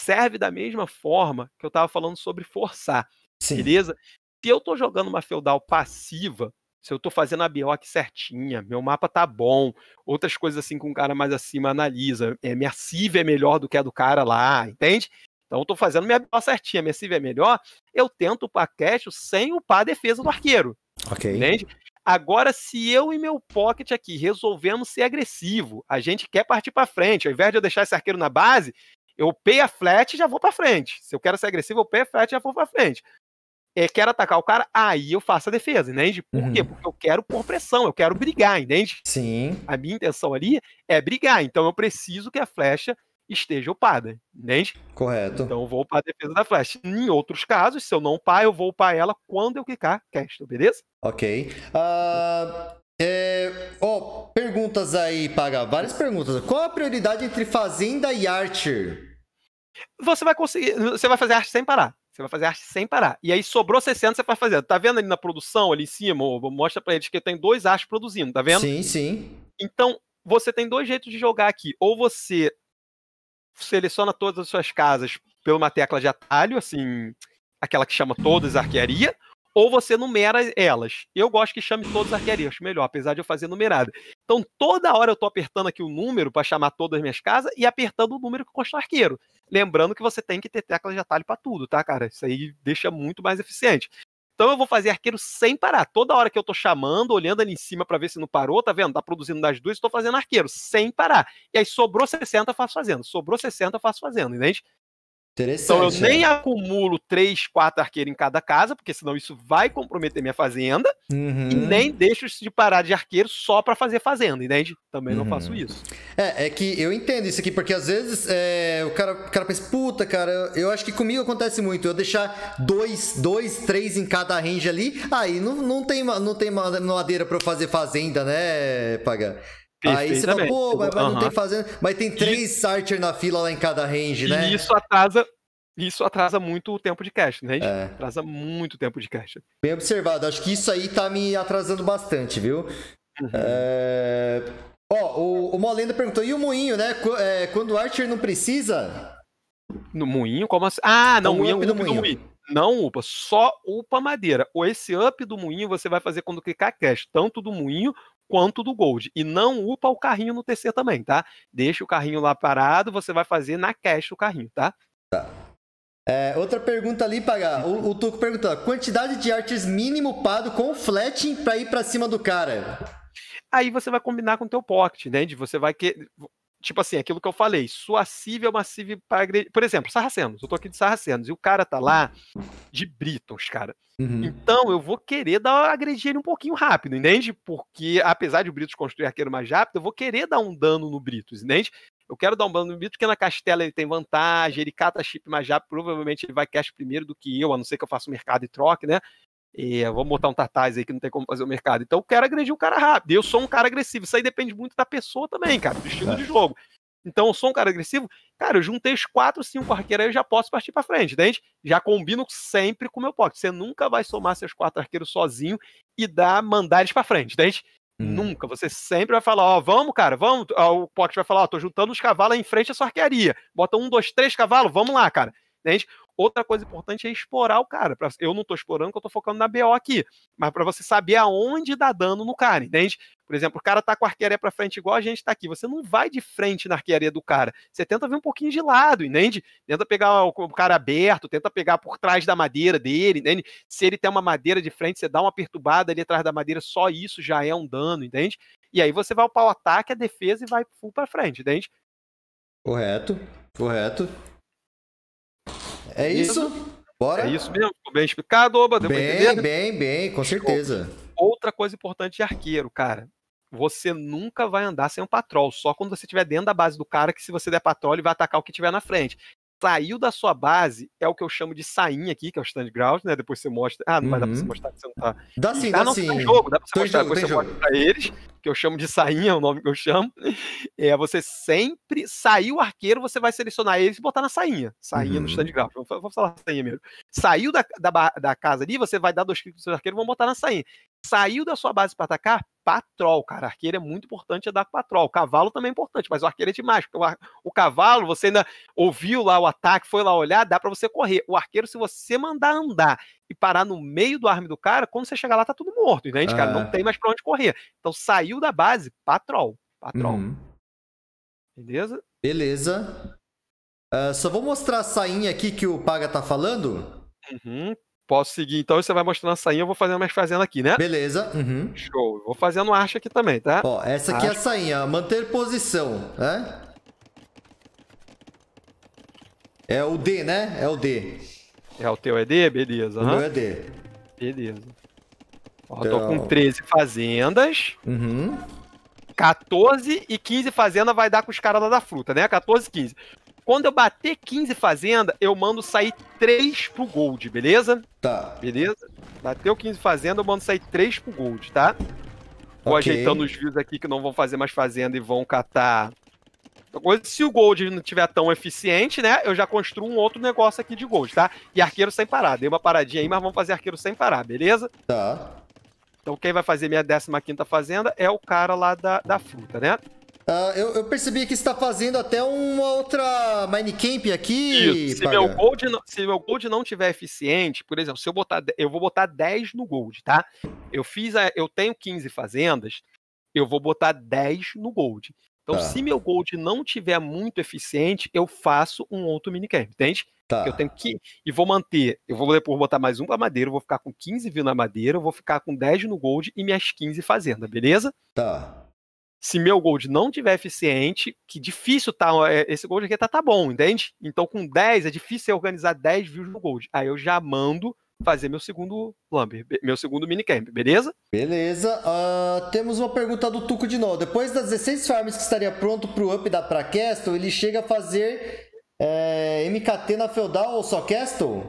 B: Serve da mesma forma que eu tava falando sobre forçar. Sim. Beleza? Se eu tô jogando uma feudal passiva, se eu estou fazendo a bioc certinha, meu mapa tá bom, outras coisas assim com um cara mais acima analisa, é, minha CIV é melhor do que a do cara lá, entende? Então eu tô fazendo minha bioc certinha, minha CIV é melhor, eu tento o cash sem upar a defesa do arqueiro, ok entende? Agora, se eu e meu pocket aqui resolvemos ser agressivo, a gente quer partir para frente, ao invés de eu deixar esse arqueiro na base, eu pei a flat e já vou para frente. Se eu quero ser agressivo, eu pei a flat e já vou para frente é, quero atacar o cara, aí eu faço a defesa, entende? Por uhum. quê? Porque eu quero pôr pressão, eu quero brigar, entende? Sim. A minha intenção ali é brigar, então eu preciso que a flecha esteja upada, entende? Correto. Então eu vou upar a defesa da flecha. Em outros casos, se eu não upar, eu vou upar ela quando eu clicar cast, beleza?
A: Ok. Uh, é, perguntas aí, Paga. Várias perguntas. Qual a prioridade entre Fazenda e Archer? Você vai conseguir. Você vai fazer
B: arte sem parar. Você vai fazer arte sem parar. E aí sobrou 60, você vai fazer. Tá vendo ali na produção, ali em cima? Mostra para eles que tem dois artes produzindo, tá vendo? Sim, sim. Então, você tem dois jeitos de jogar aqui. Ou você seleciona todas as suas casas por uma tecla de atalho, assim, aquela que chama todas arquearia, ou você numera elas. Eu gosto que chame todos os arquearias, melhor, apesar de eu fazer numerada. Então, toda hora eu estou apertando aqui o número para chamar todas as minhas casas e apertando o número que consta arqueiro. Lembrando que você tem que ter teclas de atalho para tudo, tá, cara? Isso aí deixa muito mais eficiente. Então eu vou fazer arqueiro sem parar. Toda hora que eu tô chamando, olhando ali em cima para ver se não parou, tá vendo? Tá produzindo das duas, estou fazendo arqueiro sem parar. E aí sobrou 60, eu faço fazendo. Sobrou 60, eu faço fazendo, entende?
A: Então eu nem né?
B: acumulo três, quatro arqueiros em cada casa, porque senão isso vai comprometer minha fazenda,
C: uhum. e nem
B: deixo de parar de arqueiro só para fazer fazenda, entende? Também uhum. não faço uhum. isso.
A: É, é que eu entendo isso aqui, porque às vezes é, o, cara, o cara pensa, puta, cara, eu, eu acho que comigo acontece muito, eu deixar dois, dois três em cada range ali, aí não, não tem, não tem madeira para eu fazer fazenda, né, pagar. Aí você fala, pô, mas, mas uhum. não tem fazenda. Mas tem três e... Archer na fila lá em cada range, né? E isso atrasa. Isso atrasa muito o tempo de cash, né? É. Atrasa muito o tempo de cash. Bem observado, acho que isso aí tá me atrasando bastante, viu? Uhum. É... Ó, o, o Molenda perguntou, e o moinho, né? É, quando o Archer não precisa.
B: No moinho? Como assim? Ah, não, o moinho é up, do moinho. moinho não upa, só upa madeira. Ou esse up do moinho você vai fazer quando clicar cash, tanto do moinho quanto do Gold. E não upa o carrinho no TC também, tá?
A: Deixa o carrinho lá parado,
B: você vai fazer na cash o carrinho, tá?
A: Tá. É, outra pergunta ali, pagar. O, o Tuco perguntou: quantidade de artes mínimo pado com flat pra ir pra cima do cara?
B: Aí você vai combinar com o teu pocket, né? De você vai que tipo assim, aquilo que eu falei, sua CIV é uma CIV pra agredir. Por exemplo, Sarracenos, eu tô aqui de Sarracenos, e o cara tá lá de Britons, cara. Uhum. Então eu vou querer dar agredir ele um pouquinho rápido, entende? Porque apesar de o Britos construir arqueiro mais rápido, eu vou querer dar um dano no Britos, entende? Eu quero dar um dano no Britos porque na Castela ele tem vantagem, ele cata chip mais rápido, provavelmente ele vai cash primeiro do que eu, a não ser que eu faça o mercado e troque, né? É, vamos botar um Tartaz aí que não tem como fazer o mercado. Então eu quero agredir o cara rápido. Eu sou um cara agressivo. Isso aí depende muito da pessoa também, cara, do estilo é. de jogo. Então eu sou um cara agressivo. Cara, eu juntei os quatro, cinco arqueiros aí, eu já posso partir para frente, entende? Já combino sempre com o meu pocket. Você nunca vai somar seus quatro arqueiros sozinho e dar mandar eles para frente, entende? Hum. Nunca. Você sempre vai falar, ó, oh, vamos, cara, vamos. O pocket vai falar, ó, oh, tô juntando os cavalos em frente à sua arquearia. Bota um, dois, três cavalos, vamos lá, cara. Entende? Outra coisa importante é explorar o cara. eu não estou explorando, porque eu estou focando na BO aqui. Mas para você saber aonde dá dano no cara, entende? Por exemplo, o cara tá com a arquearia para frente igual a gente está aqui. Você não vai de frente na arquearia do cara. Você tenta ver um pouquinho de lado, entende? Tenta pegar o cara aberto, tenta pegar por trás da madeira dele, entende? Se ele tem uma madeira de frente, você dá uma perturbada ali atrás da madeira, só isso já é um dano, entende? E aí você vai ao o ataque, a defesa e vai full para frente,
A: entende? Correto, correto. É isso? Bora? É isso mesmo,
B: bem explicado, Oba,
A: deu bem, bem, bem, com certeza.
B: Outra coisa importante de é arqueiro, cara. Você nunca vai andar sem um patrol, só quando você estiver dentro da base do cara que se você der patrol, ele vai atacar o que tiver na frente saiu da sua base, é o que eu chamo de sainha aqui, que é o stand ground, né? Depois você mostra. Ah, não vai uhum. dar pra você uhum. mostrar que você não tá. Dá sim, tá dá não, sim. Tem jogo, dá pra você tem mostrar, jogo, depois você jogo. mostra pra eles, que eu chamo de sainha, é o nome que eu chamo. É, você sempre saiu o arqueiro, você vai selecionar eles e botar na sainha. Sainha uhum. no stand ground. Vamos falar sainha mesmo. Saiu da, da, da casa ali, você vai dar dois cliques no seu arqueiro e vão botar na sainha. Saiu da sua base para atacar, patrol, cara. Arqueiro é muito importante é dar patrol. Cavalo também é importante, mas o arqueiro é demais. O, ar... o cavalo, você ainda ouviu lá o ataque, foi lá olhar, dá para você correr. O arqueiro, se você mandar andar e parar no meio do arme do cara, quando você chegar lá, tá tudo morto, entende, ah. cara? Não ah. tem mais pra onde correr. Então saiu da base, patrol.
C: Patrol. Uhum.
A: Beleza? Beleza. Uh, só vou mostrar a sainha aqui que o Paga tá falando.
B: Uhum. Posso seguir, então você vai mostrando a sainha, eu vou fazendo mais fazendo aqui, né? Beleza.
A: Uhum. Show. Vou fazendo arte aqui também, tá? Ó, essa aqui Acho... é a sainha, manter posição, né? É o D, né? É o D.
B: É o teu é D? Beleza. O meu é D. Beleza. Ó, então... tô com 13 então fazendas. Uhum. 14 e 15 fazendas vai dar com os caras lá da fruta, né? 14 e 15. Quando eu bater 15 fazenda, eu mando sair 3 pro gold, beleza? Tá. Beleza? Bateu 15 fazenda, eu mando sair 3 pro gold, tá? Vou okay. ajeitando os views aqui que não vão fazer mais fazenda e vão catar. Se o gold não tiver tão eficiente, né? Eu já construo um outro negócio aqui de gold, tá? E arqueiro sem parar. Dei uma paradinha aí, mas vamos fazer arqueiro sem parar, beleza? Tá. Então quem vai fazer minha 15 quinta fazenda é o cara lá da, da fruta, né?
A: Uh, eu, eu, percebi que está fazendo até uma outra minecamp aqui. Se meu, gold não, se meu
B: gold não tiver eficiente, por exemplo, se eu botar, eu vou botar 10 no gold, tá? Eu fiz, a, eu tenho 15 fazendas, eu vou botar 10 no gold. Então, tá. se meu gold não tiver muito eficiente, eu faço um outro minicamp, entende? Tá. Eu tenho que e vou manter. Eu vou depois botar mais um na madeira, eu vou ficar com 15 vindo na madeira, eu vou ficar com 10 no gold e minhas 15 fazenda, beleza? Tá se meu gold não tiver eficiente, que difícil tá, é, esse gold aqui tá, tá bom, entende? Então com 10 é difícil organizar 10 views no gold. Aí eu já mando fazer meu segundo lumber, meu segundo minicamp, beleza?
A: Beleza. Uh, temos uma pergunta do Tuco de novo. Depois das 16 farms que estaria pronto pro up da castle, ele chega a fazer é, MKT na feudal ou só Castle?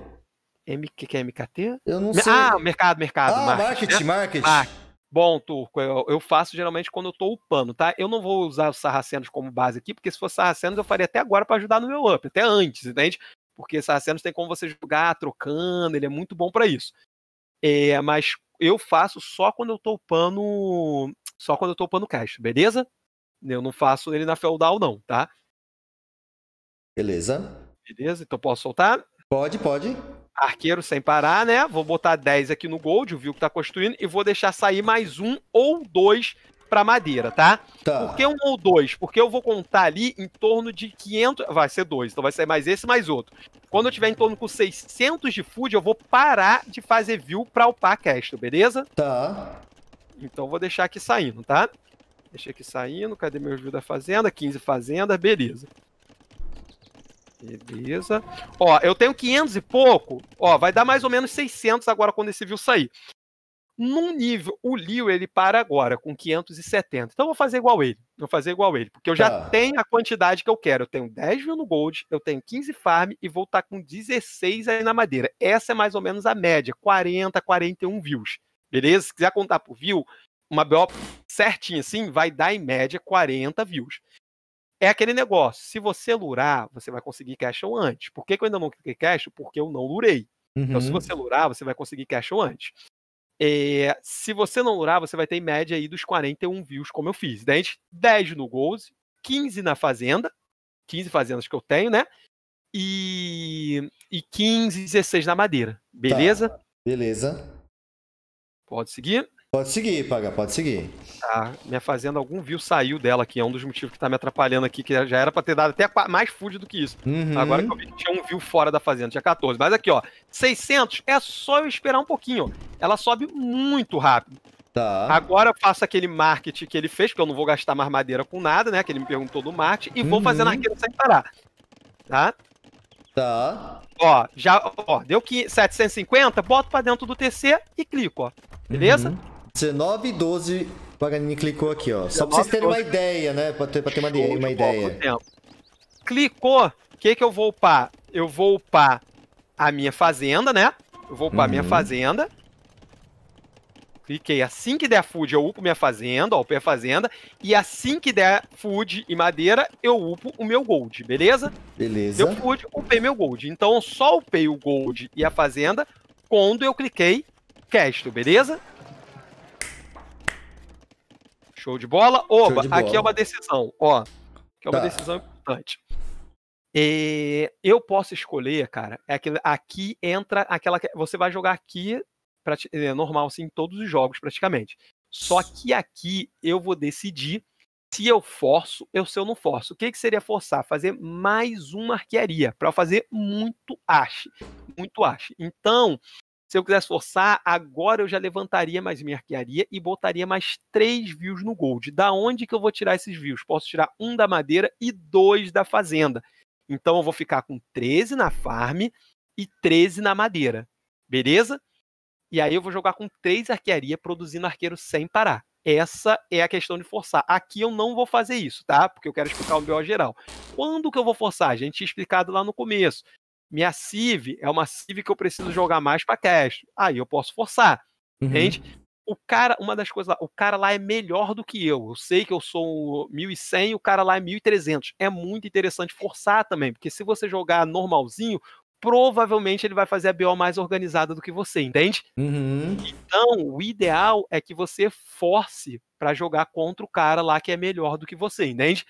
A: O que, é MKT? Eu não sei. Ah,
B: mercado, mercado. Ah, market. marketing. marketing. Né? marketing. Bom, Turco, eu, eu faço geralmente quando eu estou upando, tá? Eu não vou usar os Sarracenos como base aqui, porque se fosse Sarracenos eu faria até agora para ajudar no meu up, até antes, entende? Porque Sarracenos tem como você jogar trocando, ele é muito bom para isso. É, mas eu faço só quando eu estou upando, só quando eu tô upando cash, beleza? Eu não faço ele na feudal não, tá?
A: Beleza.
B: Beleza? Então posso soltar? Pode, pode. Arqueiro sem parar, né? Vou botar 10 aqui no gold, viu que tá construindo, e vou deixar sair mais um ou dois para madeira, tá? tá? Por que um ou dois? Porque eu vou contar ali em torno de 500... Vai ser dois, então vai ser mais esse, mais outro. Quando eu tiver em torno com 600 de food, eu vou parar de fazer view pra upar Castro, beleza? Tá. Então vou deixar aqui saindo, tá? Deixa aqui saindo, cadê meu view da fazenda? 15 fazendas, beleza. Beleza. Ó, eu tenho 500 e pouco. Ó, vai dar mais ou menos 600 agora quando esse viu sair. Num nível, o Liu ele para agora com 570. Então eu vou fazer igual ele. Vou fazer igual ele, porque eu já ah. tenho a quantidade que eu quero. Eu tenho 10 mil no gold, eu tenho 15 farm e vou estar tá com 16 aí na madeira. Essa é mais ou menos a média, 40, 41 views. Beleza? Se quiser contar por view, uma BO certinha assim, vai dar em média 40 views é aquele negócio. Se você lurar, você vai conseguir cash ou antes. Por que, que eu ainda não cliquei cash? Porque eu não lurei. Uhum. Então, se uhum. você lurar, você vai conseguir cash ou antes. É, se você não lurar, você vai ter em média aí dos 41 views, como eu fiz. Daí, 10 no Goals, 15 na Fazenda, 15 fazendas que eu tenho, né? E, e 15, 16 na Madeira.
A: Tá, beleza? Tá. Beleza. Pode seguir. Pode seguir, Paga, pode seguir.
B: Tá, minha fazenda, algum view saiu dela aqui, é um dos motivos que tá me atrapalhando aqui, que já era pra ter dado até mais food do que isso. Uhum. Agora que eu vi que tinha um view fora da fazenda, tinha 14. Mas aqui, ó, 600 é só eu esperar um pouquinho. Ela sobe muito rápido. Tá. Agora eu faço aquele marketing que ele fez, porque eu não vou gastar mais madeira com nada, né? Que ele me perguntou do marketing, e uhum. vou na arqueiro sem parar. Tá? Tá. Ó, já, ó, deu 750, boto pra dentro do TC e clico, ó.
A: Beleza? Uhum. 19 e 12, o Paganini clicou aqui, ó. Só pra vocês terem uma ideia, né? Pra ter, pra ter uma, uma ideia.
B: Clicou, o que que eu vou upar? Eu vou upar a minha fazenda, né? Eu vou upar a uhum. minha fazenda. Cliquei. Assim que der food, eu upo minha fazenda, ó, upei a fazenda. E assim que der food e madeira, eu upo o meu gold, beleza? Beleza. Deu food, upei meu gold. Então, eu só upei o gold e a fazenda quando eu cliquei Castro, beleza? Show de bola. Oba, de bola. aqui é uma decisão, ó. Que é uma tá. decisão importante. E é, eu posso escolher, cara. É aquele, aqui entra aquela. que Você vai jogar aqui, é normal, assim, em todos os jogos, praticamente. Só que aqui eu vou decidir se eu forço ou se eu não forço. O que, que seria forçar? Fazer mais uma arquearia, para fazer muito ache. Muito ache. Então, se eu quisesse forçar, agora eu já levantaria mais minha arquearia e botaria mais três views no Gold. Da onde que eu vou tirar esses views? Posso tirar um da madeira e dois da fazenda. Então eu vou ficar com 13 na farm e 13 na madeira. Beleza? E aí eu vou jogar com três arquearia produzindo arqueiro sem parar. Essa é a questão de forçar. Aqui eu não vou fazer isso, tá? Porque eu quero explicar o BO geral. Quando que eu vou forçar? A gente tinha explicado lá no começo. Minha Civ é uma Civ que eu preciso jogar mais para cash. Aí eu posso forçar. Uhum. Entende? O cara, uma das coisas lá, o cara lá é melhor do que eu. Eu sei que eu sou 1100, o cara lá é 1300. É muito interessante forçar também, porque se você jogar normalzinho, provavelmente ele vai fazer a BO mais organizada do que você, entende? Uhum. Então, o ideal é que você force para jogar contra o cara lá que é melhor do que você, entende?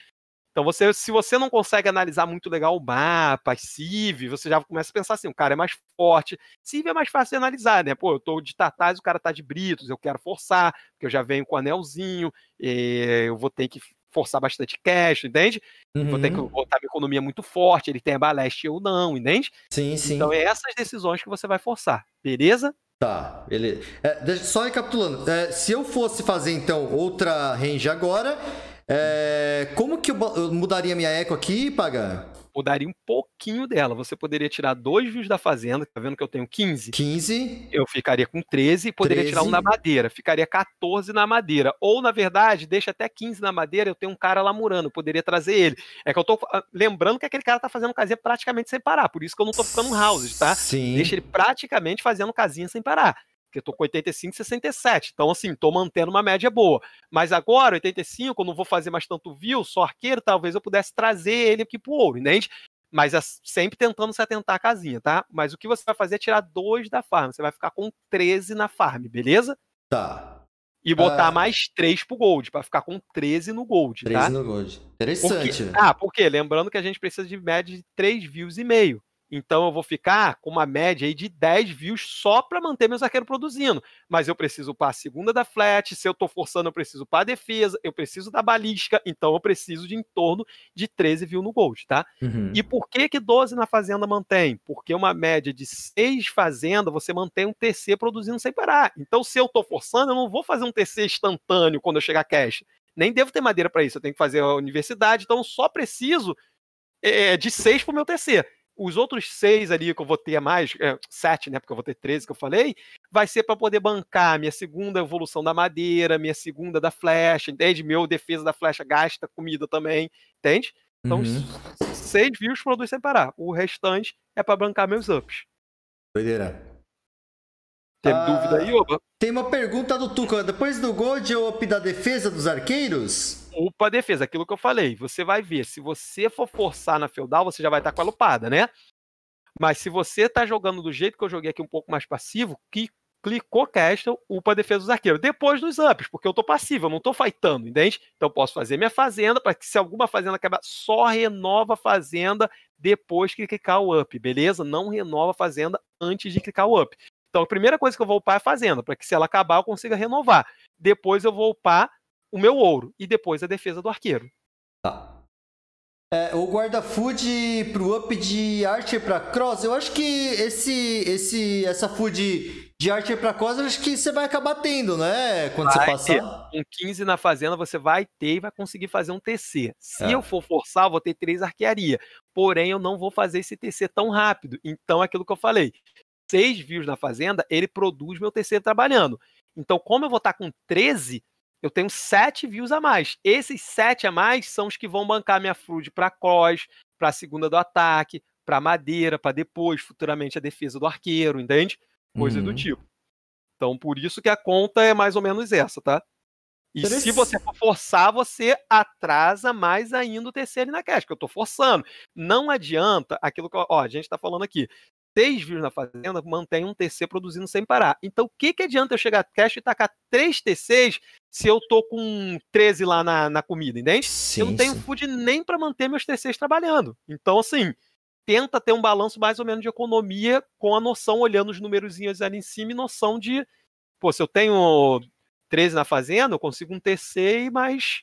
B: Então, você, se você não consegue analisar muito legal o mapa, Civ, você já começa a pensar assim: o cara é mais forte. Civ é mais fácil de analisar, né? Pô, eu tô de Tatás, o cara tá de Britos, eu quero forçar, porque eu já venho com anelzinho, eh, eu vou ter que forçar bastante cash, entende? Uhum. Vou ter que uhum. botar minha economia muito forte, ele tem a baleste eu não, entende? Sim, sim. Então, é essas
A: decisões que você vai forçar, beleza? Tá, beleza. É, só recapitulando, é, se eu fosse fazer então outra range agora, é, como que eu, eu mudaria minha eco aqui, Paga?
B: Mudaria um pouquinho dela. Você poderia tirar dois views da fazenda, tá vendo que eu tenho 15? 15. Eu ficaria com 13 e poderia 13. tirar um na madeira. Ficaria 14 na madeira. Ou, na verdade, deixa até 15 na madeira, eu tenho um cara lá murando, poderia trazer ele. É que eu tô ah, lembrando que aquele cara tá fazendo casinha praticamente sem parar, por isso que eu não tô ficando houses, tá? Sim. Deixa ele praticamente fazendo casinha sem parar porque tô com 85, 67. Então, assim, estou mantendo uma média boa. Mas agora, 85, eu não vou fazer mais tanto view, só arqueiro, talvez eu pudesse trazer ele aqui pro ouro, entende? Mas é sempre tentando se atentar à casinha, tá? Mas o que você vai fazer é tirar dois da farm. Você vai ficar com 13 na farm, beleza? Tá. E botar ah. mais 3 pro Gold, para ficar com 13 no Gold, 13 tá? 13 no Gold.
A: Interessante. Porque, né? ah,
B: porque lembrando que a gente precisa de média de 3 views e meio. Então eu vou ficar com uma média aí de 10 views só para manter meus arqueiros produzindo. Mas eu preciso para a segunda da flat, se eu estou forçando, eu preciso para a defesa, eu preciso da balística, então eu preciso de em torno de 13 views no gold, tá? Uhum. E por que que 12 na fazenda mantém? Porque uma média de 6 fazenda você mantém um TC produzindo sem parar. Então se eu estou forçando, eu não vou fazer um TC instantâneo quando eu chegar cash. Nem devo ter madeira para isso, eu tenho que fazer a universidade, então eu só preciso é, de 6 para o meu TC os outros seis ali que eu vou ter mais, é, sete, né? Porque eu vou ter 13 que eu falei, vai ser para poder bancar minha segunda evolução da madeira, minha segunda da flecha, entende? Meu defesa da flecha gasta comida também, entende? Então, uhum. seis views produz sem parar. O restante é para bancar meus ups.
A: Doideira. Tem ah, dúvida aí, Oba? Tem uma pergunta do Tuca. Depois do Gold, eu up da defesa dos arqueiros?
B: upa a defesa, aquilo que eu falei. Você vai ver, se você for forçar na feudal, você já vai estar com a lupada, né? Mas se você tá jogando do jeito que eu joguei aqui, um pouco mais passivo, que clicou Castle, upa a defesa dos arqueiros Depois dos ups, porque eu tô passivo, eu não tô fightando, entende? Então posso fazer minha fazenda, para que se alguma fazenda acabar, só renova a fazenda depois que clicar o up, beleza? Não renova a fazenda antes de clicar o up. Então a primeira coisa que eu vou upar é a fazenda, para que se ela acabar eu consiga renovar. Depois eu vou upar o meu ouro e depois a defesa do arqueiro.
C: Tá.
A: É, o guarda-food pro up de Archer pra Cross, eu acho que esse, esse, essa food de Archer pra Cross, eu acho que você vai acabar tendo, né? Quando vai você passar.
B: Com 15 na fazenda, você vai ter e vai conseguir fazer um TC. Se é. eu for forçar, eu vou ter três arquearia. Porém, eu não vou fazer esse TC tão rápido. Então, é aquilo que eu falei. Seis views na fazenda, ele produz meu TC trabalhando. Então, como eu vou estar tá com 13, eu tenho sete views a mais. Esses sete a mais são os que vão bancar minha flood para cross, para segunda do ataque, para madeira, para depois, futuramente, a defesa do arqueiro, entende?
C: Coisa uhum. do tipo.
B: Então, por isso que a conta é mais ou menos essa, tá? E se você for forçar, você atrasa mais ainda o terceiro na cash, que eu estou forçando. Não adianta aquilo que ó, a gente está falando aqui três views na fazenda, mantém um TC produzindo sem parar. Então, o que, que adianta eu chegar a cash e tacar três TCs se eu tô com 13 lá na, na comida, entende? Sim, eu não tenho sim. food nem para manter meus TCs trabalhando. Então, assim, tenta ter um balanço mais ou menos de economia com a noção, olhando os numerozinhos ali em cima e noção de, pô, se eu tenho 13 na fazenda, eu consigo um TC e mais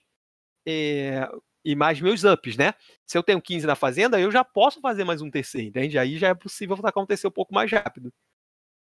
B: é, e mais meus ups, né? Se eu tenho 15 na fazenda, eu já posso fazer mais um TC, entende? Aí já é possível acontecer um pouco mais rápido.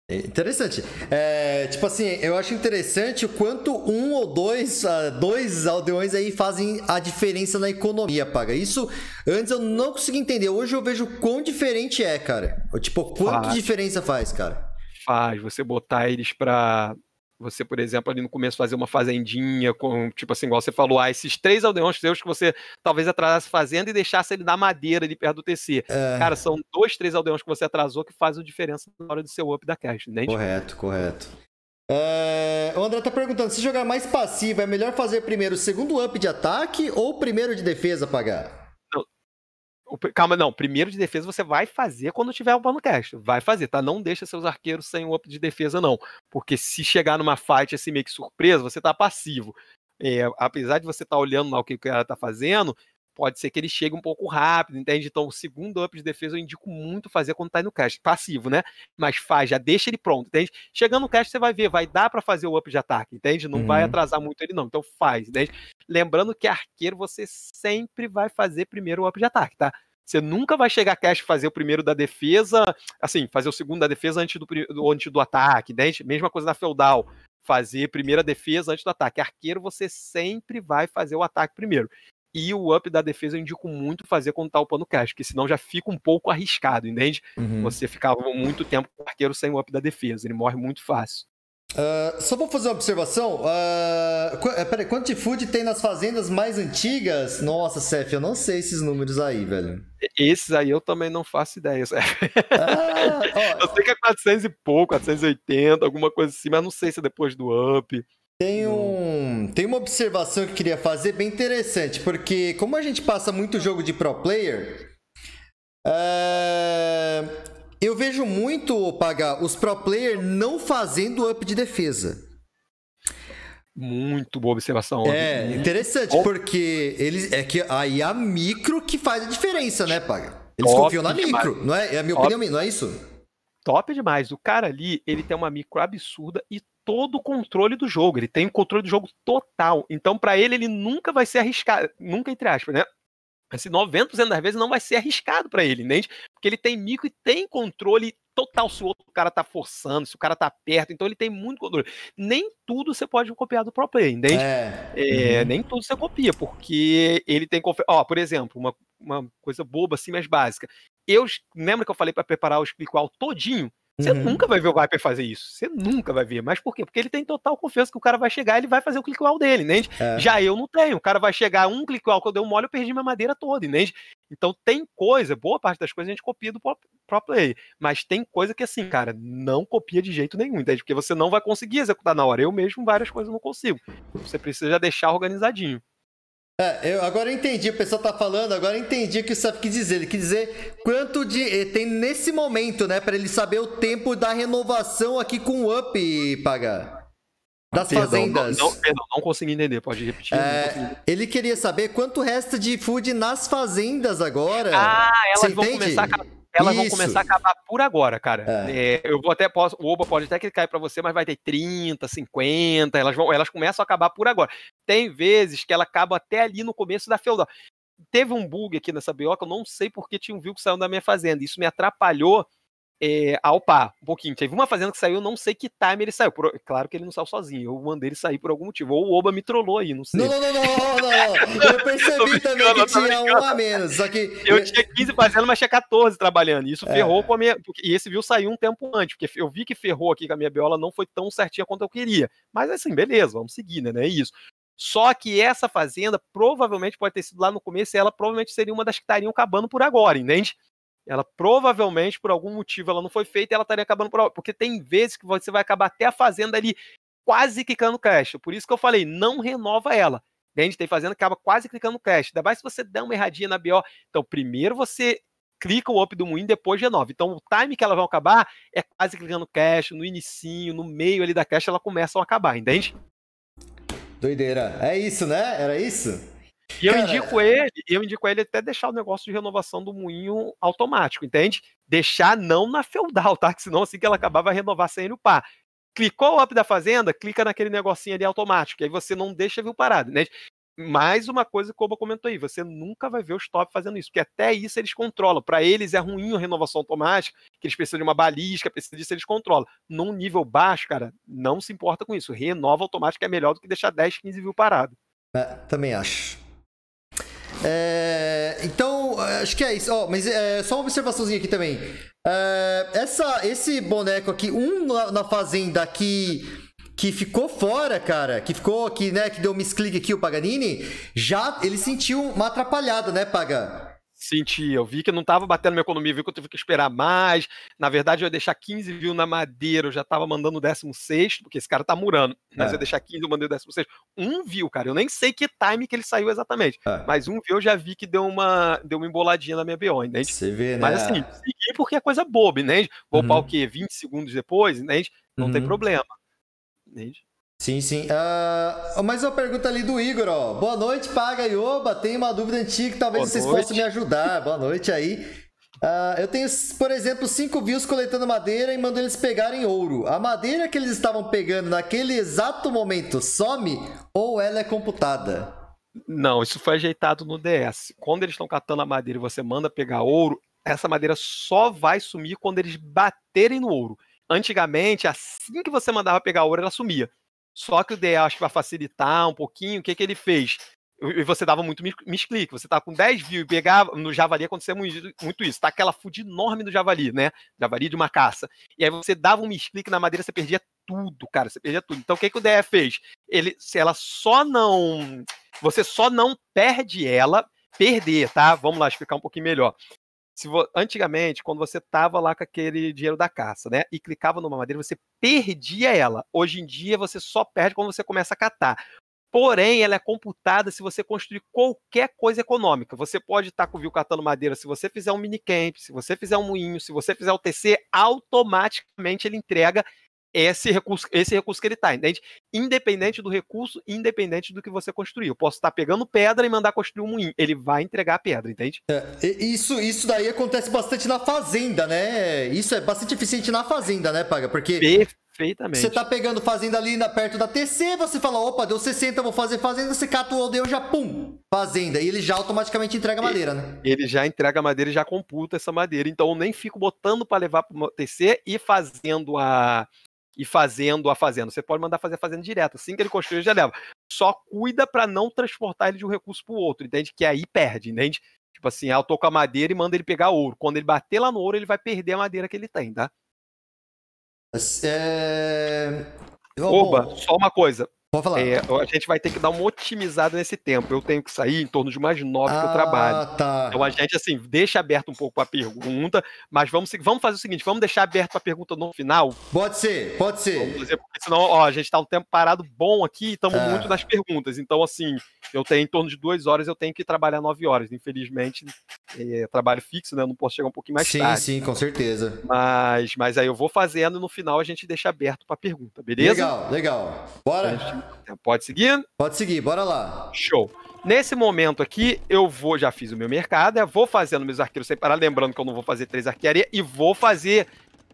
A: É interessante. É, tipo assim, eu acho interessante o quanto um ou dois, ah, dois aldeões aí fazem a diferença na economia, paga. Isso antes eu não conseguia entender. Hoje eu vejo quão diferente é, cara. Tipo, quanto faz. diferença faz, cara?
B: Faz. Você botar eles pra você, por exemplo, ali no começo fazer uma fazendinha, com, tipo assim, igual você falou, ah, esses três aldeões seus que você talvez atrasasse fazenda e deixasse ele na madeira ali perto do TC. É... Cara, são dois, três aldeões que você atrasou que fazem diferença
A: na hora do seu up da cash, né? Correto, correto. É... O André tá perguntando, se jogar mais passivo, é melhor fazer primeiro o segundo up de ataque ou primeiro de defesa pagar? Calma, não. Primeiro de defesa você
B: vai fazer quando tiver o cast. Vai fazer, tá? Não deixa seus arqueiros sem o up de defesa, não. Porque se chegar numa fight assim meio que surpresa, você tá passivo. É, apesar de você estar tá olhando lá o que o cara tá fazendo, pode ser que ele chegue um pouco rápido, entende? Então, o segundo up de defesa eu indico muito fazer quando tá no cast, passivo, né? Mas faz, já deixa ele pronto, entende? Chegando no cast, você vai ver, vai dar para fazer o up de ataque, entende? Não uhum. vai atrasar muito ele, não. Então faz, entende? Lembrando que arqueiro você sempre vai fazer primeiro o up de ataque, tá? Você nunca vai chegar a cash fazer o primeiro da defesa, assim, fazer o segundo da defesa antes do, do, antes do ataque, né? mesma coisa na feudal, fazer primeira defesa antes do ataque. Arqueiro você sempre vai fazer o ataque primeiro. E o up da defesa eu indico muito fazer quando tá upando cash, que senão já fica um pouco arriscado, entende? Uhum. Você ficava muito tempo com o arqueiro sem o up da defesa, ele morre muito fácil.
A: Ah, só vou fazer uma observação. Uh, peraí, quanto food tem nas fazendas mais antigas? Nossa, Seth, eu não sei esses números aí, velho.
B: Esses aí eu também não faço ideia, Seth. Ah, eu sei que é
A: 400 e pouco, 480, alguma coisa assim, mas não sei se é depois do up. Tem, um, tem uma observação que eu queria fazer bem interessante, porque como a gente passa muito jogo de pro player, eh, eu vejo muito, Paga, os pro player não fazendo up de defesa. Muito boa observação. É, óbvio. interessante, porque eles é que aí a micro que faz a diferença, né, Paga? Eles Top confiam na demais. micro, não é? É a minha Top. opinião, não é isso? Top
B: demais. O cara ali, ele tem uma micro absurda e todo o controle do jogo. Ele tem o controle do jogo total. Então, para ele, ele nunca vai ser arriscado. Nunca, entre aspas, né? assim, 90% das vezes não vai ser arriscado para ele, entende? Porque ele tem micro e tem controle total se o outro cara tá forçando, se o cara tá perto, então ele tem muito controle. Nem tudo você pode copiar do pro player, entende? É. É, uhum. Nem tudo você copia, porque ele tem... Ó, por exemplo, uma, uma coisa boba assim, mas básica. Eu, lembra que eu falei para preparar o Spiritual todinho? Você uhum. nunca vai ver o Viper fazer isso. Você nunca vai ver. Mas por quê? Porque ele tem total confiança que o cara vai chegar ele vai fazer o click-wall dele, né? É. Já eu não tenho. O cara vai chegar um click-wall que eu dei um mole, eu perdi minha madeira toda, né? Então tem coisa, boa parte das coisas a gente copia do próprio play, Mas tem coisa que assim, cara, não copia de jeito nenhum, entende? Porque você não vai conseguir executar na hora. Eu mesmo várias coisas não consigo. Você precisa deixar organizadinho.
A: É, eu agora entendi, o pessoal tá falando, agora entendi o que o Saf quis dizer. Ele quis dizer quanto de. Eh, tem nesse momento, né? para ele saber o tempo da renovação aqui com o up, pagar.
C: Das perdão, fazendas. Não, não, perdão,
B: não consegui entender, pode repetir. É,
A: ele queria saber quanto resta de food nas fazendas agora. Ah, elas Você vão entende? começar a elas Isso. vão começar a
B: acabar por agora, cara. É. É, eu vou até posso, o Oba pode até que cair para você, mas vai ter 30, 50, elas vão, elas começam a acabar por agora. Tem vezes que ela acaba até ali no começo da feudal. Teve um bug aqui nessa bioca, eu não sei porque tinha um viu que saiu da minha fazenda. Isso me atrapalhou é, ah, a um pouquinho. Teve uma fazenda que saiu, não sei que time ele saiu. Por, claro que ele não saiu sozinho. Eu mandei ele sair por algum motivo. Ou o Oba me trollou aí, não sei. Não, não, não, não,
C: não, Eu percebi também que tinha uma a menos.
B: Só que... Eu tinha 15 fazendas, mas tinha 14 trabalhando. E isso é. ferrou com a minha. E esse viu saiu um tempo antes, porque eu vi que ferrou aqui com a minha biola, não foi tão certinha quanto eu queria. Mas assim, beleza, vamos seguir, né? É isso. Só que essa fazenda provavelmente pode ter sido lá no começo e ela provavelmente seria uma das que estariam acabando por agora, entende? Ela provavelmente, por algum motivo, ela não foi feita e ela estaria acabando por. Porque tem vezes que você vai acabar até a fazenda ali quase no cash. Por isso que eu falei, não renova ela. A gente tem fazenda que acaba quase clicando cash. Ainda mais se você der uma erradinha na BO. Então, primeiro você clica o up do moinho, depois renova. Então, o time que elas vão acabar é quase clicando cash, no inicinho, no meio ali da cash, elas começam a acabar, entende?
A: Doideira. É isso, né? Era isso?
B: E eu indico ele, eu indico ele até deixar o negócio de renovação do moinho automático, entende? Deixar não na feudal, tá? Que senão assim que ela acabar vai renovar sem ele upar. Clicou o up da fazenda, clica naquele negocinho ali automático, aí você não deixa viu parado, né? Mais uma coisa que o Koba comentou aí, você nunca vai ver o stop fazendo isso, porque até isso eles controlam. Para eles é ruim a renovação automática, que eles precisam de uma balística, precisam disso, eles controlam. Num nível baixo, cara, não se importa com isso. Renova automático é melhor do que deixar
A: 10, 15 viu parado. É, também acho. É, então, acho que é isso. Oh, mas é, só uma observaçãozinha aqui também. É, essa, esse boneco aqui, um na, na, fazenda que, que ficou fora, cara, que ficou, aqui né, que deu um misclick aqui, o Paganini, já ele sentiu uma atrapalhada, né, Paga?
B: Senti, eu vi que não estava batendo minha economia, vi que eu tive que esperar mais. Na verdade, eu ia deixar 15 mil na madeira, eu já estava mandando o 16, porque esse cara tá murando. Mas é. eu ia é. deixar 15, eu mandei o 16. Um viu cara, eu nem sei que time que ele saiu exatamente. É. Mas um viu eu já vi que deu uma, deu uma emboladinha na minha BO, né Você vê, né? Mas assim, segui porque é coisa boba, né Vou uhum. o quê? 20
A: segundos depois, né Não uhum. tem problema. Entende? Sim, sim. Uh, mais uma pergunta ali do Igor, ó. Boa noite, Paga Tem uma dúvida antiga que talvez Boa vocês noite. possam me ajudar. Boa noite aí. Uh, eu tenho, por exemplo, cinco views coletando madeira e mando eles pegarem ouro. A madeira que eles estavam pegando naquele exato momento some ou ela é computada?
B: Não, isso foi ajeitado no DS. Quando eles estão catando a madeira e você manda pegar ouro, essa madeira só vai sumir quando eles baterem no ouro. Antigamente, assim que você mandava pegar ouro, ela sumia. Só que o DE, acho que para facilitar um pouquinho, o que, que ele fez? E você dava muito misclick, você tava tá com 10 views e pegava. No Javali acontecia muito, muito isso, tá aquela food enorme do Javali, né? Javali de uma caça. E aí você dava um misclick na madeira, você perdia tudo, cara, você perdia tudo. Então o que, que o DE fez? Ele, se ela só não. Você só não perde ela, perder, tá? Vamos lá explicar um pouquinho melhor. Se vo... Antigamente, quando você tava lá com aquele dinheiro da caça, né? E clicava numa madeira, você perdia ela. Hoje em dia, você só perde quando você começa a catar. Porém, ela é computada se você construir qualquer coisa econômica. Você pode estar tá com o viu catando madeira se você fizer um minicamp, se você fizer um moinho, se você fizer o TC, automaticamente ele entrega esse recurso, esse recurso que ele está, entende? Independente do recurso, independente do que você construir. Eu posso estar tá pegando pedra e mandar construir um moinho. Ele vai entregar a pedra, entende?
A: É, isso, isso daí acontece bastante na fazenda, né? Isso é bastante eficiente na fazenda, né, Paga? Porque. Perfeitamente. Você está pegando fazenda ali na, perto da TC, você fala, opa, deu 60, vou fazer fazenda, você cata o aldeão já, pum, fazenda. E ele já automaticamente entrega madeira, ele, né? Ele
B: já entrega madeira e já computa essa madeira. Então eu nem fico botando para levar para o TC e fazendo a e fazendo a fazenda. Você pode mandar fazer a fazenda direto. Assim que ele construir, já leva. Só cuida para não transportar ele de um recurso para o outro, entende? Que aí perde, entende? Tipo assim, ah, eu tô com a madeira e manda ele pegar ouro. Quando ele bater lá no ouro, ele vai perder a madeira que ele tem, tá?
A: É... Oba, só
B: uma coisa. Pode falar. É, a gente vai ter que dar uma otimizada nesse tempo. Eu tenho que sair em torno de mais nove ah, que eu ah, trabalho. Tá. Então a gente, assim, deixa aberto um pouco a pergunta, mas vamos, vamos fazer o seguinte: vamos deixar aberto a pergunta no final. Pode ser, pode ser. Vamos porque senão, ó, a gente tá um tempo parado bom aqui e estamos é. muito nas perguntas. Então, assim, eu tenho em torno de duas horas, eu tenho que trabalhar nove horas. Infelizmente, é, trabalho fixo, né? Eu não posso chegar um pouquinho mais sim, tarde. Sim, sim, né? com
A: certeza.
B: Mas, mas aí eu vou fazendo e no final a gente deixa aberto para pergunta, beleza? Legal, legal.
A: Bora. Gente,
B: pode seguir? Pode seguir, bora lá. Show. Nesse momento aqui, eu vou, já fiz o meu mercado, é, vou fazendo meus arqueiros sem parar, lembrando que eu não vou fazer três arquearias e vou fazer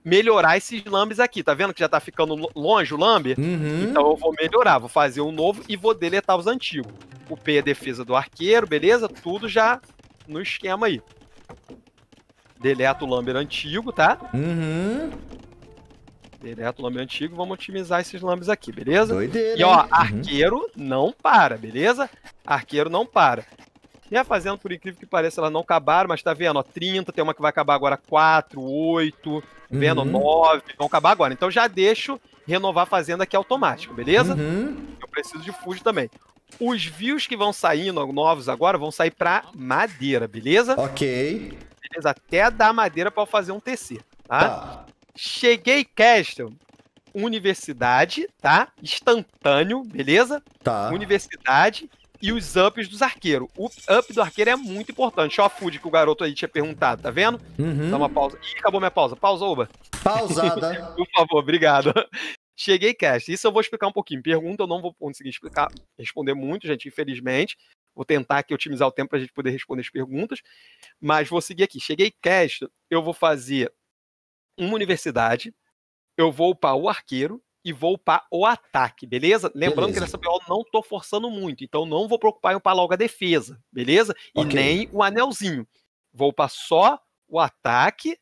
B: melhorar esses lambes aqui. Tá vendo que já tá ficando longe o lambe? Uhum. Então eu vou melhorar, vou fazer um novo e vou deletar os antigos. O P é defesa do arqueiro, beleza? Tudo já no esquema aí. Deleta o lumber antigo, tá?
C: Uhum.
B: Deleta o lumber antigo, vamos otimizar esses lambes aqui, beleza? Doideira, e ó, arqueiro não para, beleza? Arqueiro não para. E a fazenda, por incrível que pareça, ela não acabaram, mas tá vendo, ó, 30, tem uma que vai acabar agora 4, 8, vendo, 9, uhum. vão acabar agora. Então já deixo renovar a fazenda aqui automático, beleza? Uhum. Eu preciso de fujo também. Os views que vão saindo, novos agora, vão sair para madeira, beleza? Ok. Beleza, até dar madeira para fazer um TC, tá? tá. Cheguei, Castle, universidade, tá? Instantâneo, beleza? Tá. Universidade e os ups dos arqueiros. O up do arqueiro é muito importante. Show food que o garoto aí tinha perguntado, tá vendo? Uhum. Dá uma pausa. Ih, acabou minha pausa. Pausa, Oba. Pausada. Por favor, obrigado. Cheguei cast. Isso eu vou explicar um pouquinho. Pergunta eu não vou conseguir explicar, responder muito, gente, infelizmente. Vou tentar aqui otimizar o tempo para a gente poder responder as perguntas. Mas vou seguir aqui. Cheguei cast, eu vou fazer uma universidade, eu vou upar o arqueiro e vou upar o ataque, beleza? Lembrando que nessa bol não tô forçando muito, então não vou preocupar em upar logo a defesa, beleza? E nem o anelzinho. Vou upar só o ataque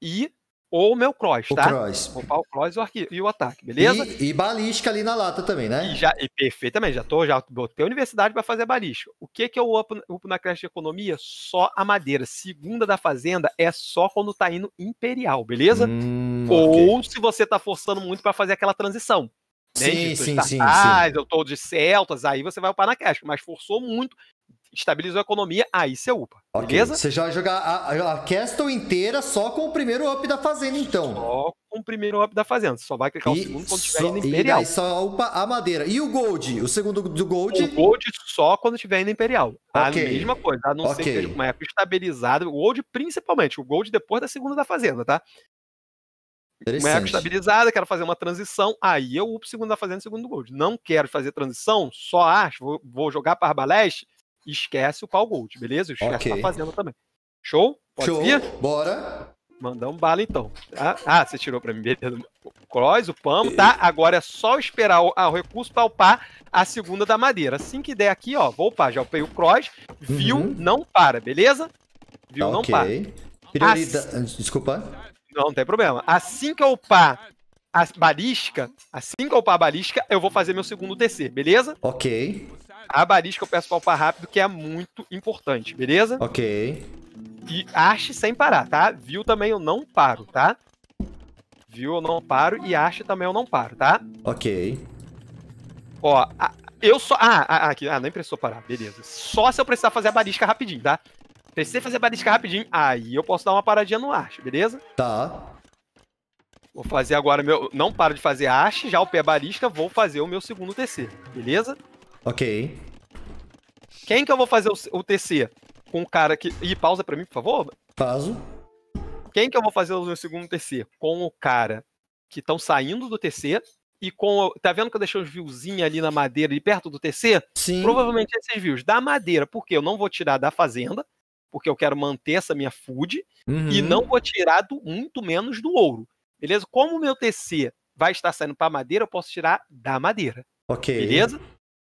B: e ou o meu cross, o tá? Cross. o o cross e o, ataque, beleza? E, e, balística ali na lata também, né? E já, e perfeitamente, já tô, já botei a universidade para fazer balística. O que que é o up, na creche de economia? Só a madeira. Segunda da fazenda é só quando tá indo imperial, beleza? Hum, ou okay. se você tá forçando muito para fazer aquela transição. Sim, né? sim, sim, sim, sim. Eu tô de celtas, aí você vai upar na creche, mas forçou muito estabilizou a economia, aí você upa. Okay. Beleza? Você
A: já vai jogar a, a Castle inteira só com o primeiro up da fazenda, então.
B: Só com o primeiro up da fazenda. Você só vai clicar e o segundo quando estiver indo imperial. E só
A: upa a madeira. E o gold? O segundo do
B: gold? O gold só quando estiver indo imperial. Okay. A mesma coisa, a não okay. ser que seja uma época estabilizada. O gold principalmente, o gold depois da segunda da fazenda, tá? Uma época estabilizada, quero fazer uma transição, aí eu upo segunda da fazenda, segundo do gold. Não quero fazer transição, só acho, vou, vou jogar para Arbaleste, esquece o pau Gold, beleza? O chefe tá okay. tá fazendo também. Show? Pode Show. Vir? Bora. Mandamos bala então. Ah, ah, você tirou pra mim, beleza. O cross, o pamo, tá? Agora é só esperar o, ah, o recurso pra upar a segunda da madeira. Assim que der aqui, ó, vou upar. Já upei o cross, viu, uhum. não para, beleza?
A: Viu, não para. Priorida... Assim... Desculpa.
B: Não, não tem problema. Assim que eu upar a balística, assim que eu upar a balística, eu vou fazer meu segundo TC, beleza? Ok. A barisca eu peço palpar rápido, que é muito importante, beleza?
A: Ok.
B: E ache sem parar, tá? Viu também eu não paro, tá? Viu eu não paro e ache também eu não paro, tá? Ok. Ó, a, eu só. Ah, ah, ah aqui. Ah, não precisou parar, beleza. Só se eu precisar fazer a barisca rapidinho, tá? Preciso fazer a barisca rapidinho, aí eu posso dar uma paradinha no ache, beleza? Tá. Vou fazer agora meu. Não paro de fazer ache, já o pé barisca, vou fazer o meu segundo TC, beleza? Ok. Quem que eu vou fazer o, o TC? Com o cara que. Ih, pausa pra mim, por favor. Pausa. Quem que eu vou fazer o meu segundo TC? Com o cara que estão saindo do TC e com. Tá vendo que eu deixei os viewzinhos ali na madeira, ali perto do TC? Sim. Provavelmente esses views da madeira, porque eu não vou tirar da fazenda, porque eu quero manter essa minha food, uhum. e não vou tirar do muito menos do ouro. Beleza? Como o meu TC vai estar saindo para madeira, eu posso tirar da madeira. Ok. Beleza?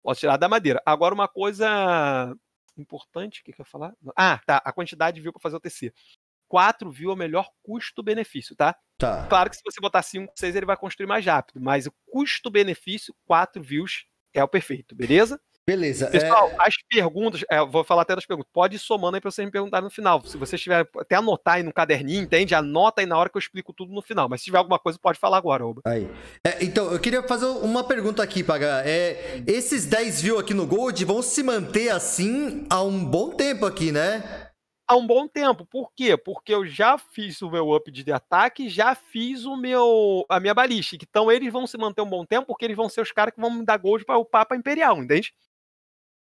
B: Posso tirar da madeira. Agora, uma coisa importante, o que, que eu ia falar? Ah, tá. A quantidade de para fazer o TC. 4 viu é o melhor custo-benefício, tá? Tá. Claro que se você botar 5, 6, ele vai construir mais rápido, mas o custo-benefício, 4 views é o perfeito, beleza?
A: Beleza. É Pessoal,
B: é... as perguntas, é, vou falar até das perguntas. Pode ir somando aí para vocês me perguntarem no final. Se você tiver até anotar aí no caderninho, entende? Anota aí na hora que eu explico tudo no final. Mas se tiver alguma coisa, pode falar
A: agora, Oba. Aí. É, então, eu queria fazer uma pergunta aqui, Paga. É, esses 10 views aqui no Gold vão se manter assim há um bom tempo aqui, né? há um bom
B: tempo. Por quê? Porque eu já fiz o meu up de ataque, já fiz o meu a minha balística. Então eles vão se manter um bom tempo, porque eles vão ser os caras que vão me dar gold para o Papa Imperial, entende?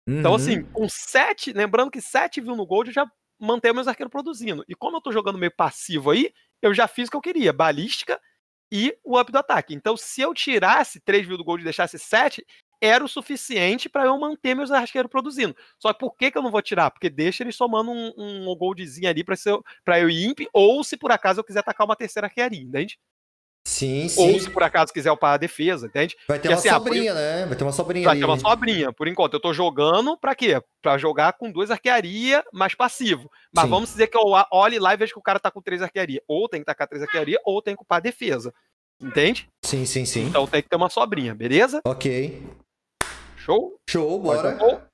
B: Uhum. Então, assim, uhum. com 7, lembrando que 7 viu no Gold, eu já mantenho meus arqueiros produzindo. E como eu tô jogando meio passivo aí, eu já fiz o que eu queria: balística e o up do ataque. Então, se eu tirasse 3 viu do Gold e deixasse 7, era o suficiente para eu manter meus arqueiros produzindo. Só que por que, que eu não vou tirar? Porque deixa ele somando um, um goldzinho ali para eu ir imp, ou se por acaso eu quiser atacar uma terceira arquearia, entende? Sim, sim. Ou se por acaso quiser upar a defesa, entende? Vai ter Porque, uma assim, sobrinha, ah, por... né? Vai ter
A: uma sobrinha. Vai ali. ter uma
B: sobrinha. Por enquanto, eu tô jogando pra quê? Pra jogar com duas arquearia mais passivo. Mas sim. vamos dizer que eu olhe lá e vejo que o cara tá com três arquearia. Ou tem que tacar três arquearia, ou tem que upar a defesa. Entende?
A: Sim, sim, sim. Então
B: tem que ter uma sobrinha, beleza? Ok. Show?
A: Show, bora. Show.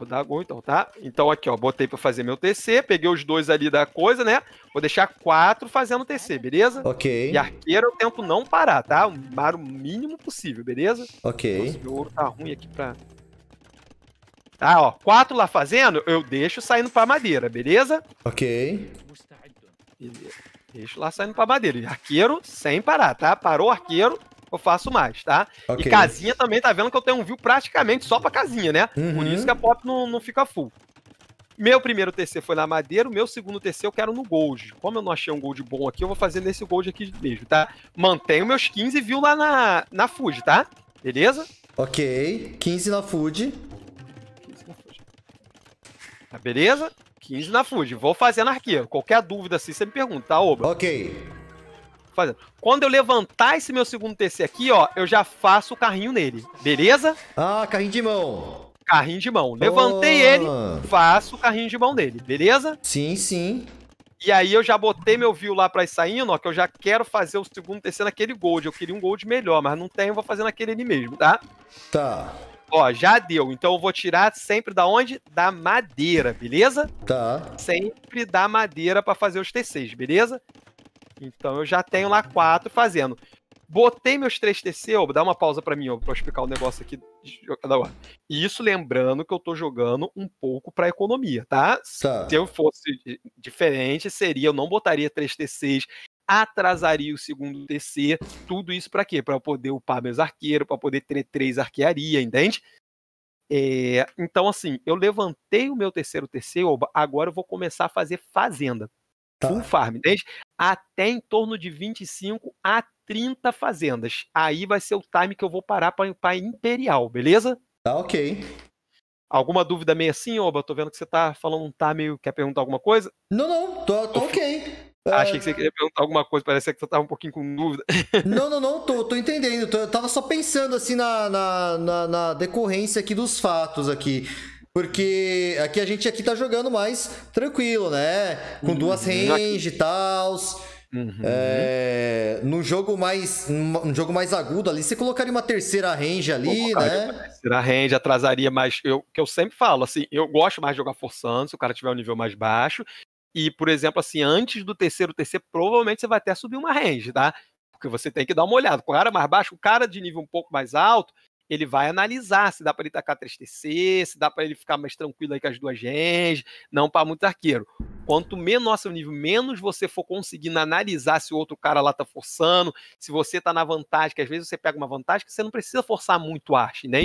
B: Vou dar gol então, tá? Então aqui, ó, botei para fazer meu TC, peguei os dois ali da coisa, né? Vou deixar quatro fazendo TC, beleza? Ok. E arqueiro eu é tento não parar, tá? O o mínimo possível, beleza?
A: Ok. Nossa, meu
B: ouro tá ruim aqui pra... Tá, ó, quatro lá fazendo, eu deixo saindo pra madeira, beleza? Ok. Beleza. Deixo lá saindo pra madeira. E arqueiro sem parar, tá? Parou o arqueiro, eu faço mais, tá? Okay. E casinha também tá vendo que eu tenho um view praticamente só pra casinha, né? Uhum. Por isso que a pop não, não fica full. Meu primeiro TC foi na Madeira, o meu segundo TC eu quero no Gold. Como eu não achei um Gold bom aqui, eu vou fazer nesse Gold aqui mesmo, tá? Mantenho meus 15 views lá na, na Fuji, tá? Beleza? Ok, 15 na Fuji. 15 na Fuji. Tá, beleza? 15 na Fuji. Vou fazendo arqueiro. Qualquer dúvida assim, você me pergunta, tá, Oba? Ok fazendo. Quando eu levantar esse meu segundo TC aqui, ó, eu já faço o carrinho nele, beleza? Ah, carrinho de mão. Carrinho de mão. Levantei oh. ele, faço o carrinho de mão dele, beleza?
A: Sim, sim.
B: E aí eu já botei meu view lá pra ir saindo, ó, que eu já quero fazer o segundo TC naquele gold. Eu queria um gold melhor, mas não tem, eu vou fazer naquele ali mesmo, tá? Tá. Ó, já deu. Então eu vou tirar sempre da onde? Da madeira, beleza? Tá. Sempre da madeira para fazer os T6, beleza? Então eu já tenho lá quatro fazendo. Botei meus 3TC, ó, dá uma pausa para mim, ó, pra eu explicar o um negócio aqui E isso lembrando que eu tô jogando um pouco pra economia, tá? tá? Se eu fosse diferente, seria, eu não botaria 3TCs, atrasaria o segundo TC, tudo isso para quê? Para eu poder upar meus arqueiros, para poder ter três arquearia, entende? É, então, assim, eu levantei o meu terceiro TC, agora eu vou começar a fazer fazenda tá. full farm, desde até em torno de 25 a 30 fazendas. Aí vai ser o time que eu vou parar para Imperial, beleza? Tá ok. Alguma dúvida meio assim, Oba? Tô vendo que você tá falando, tá meio. Quer perguntar alguma coisa?
A: Não, não, tô, tô ok. É. Achei que você queria
B: perguntar alguma coisa, Parece que você tava um pouquinho com
A: dúvida. Não, não, não, tô, tô entendendo. eu tava só pensando assim na, na, na, na decorrência aqui dos fatos aqui. Porque aqui a gente aqui tá jogando mais tranquilo, né? Com uhum. duas uhum. range e tal. Uhum. É, num jogo mais um jogo mais agudo ali, você colocaria uma terceira range ali, né?
C: Uma terceira
B: range atrasaria mais. Eu que eu sempre falo assim, eu gosto mais de jogar forçando, se o cara tiver um nível mais baixo. E por exemplo, assim, antes do terceiro terceiro, provavelmente você vai até subir uma range, tá? Porque você tem que dar uma olhada. O cara mais baixo, o cara de nível um pouco mais alto, ele vai analisar se dá para ele tacar tristecer, tc se dá para ele ficar mais tranquilo aí com as duas gens, não para muito arqueiro. Quanto menor seu nível, menos você for conseguindo analisar se o outro cara lá tá forçando, se você tá na vantagem, que às vezes você pega uma vantagem que você não precisa forçar muito arte, né?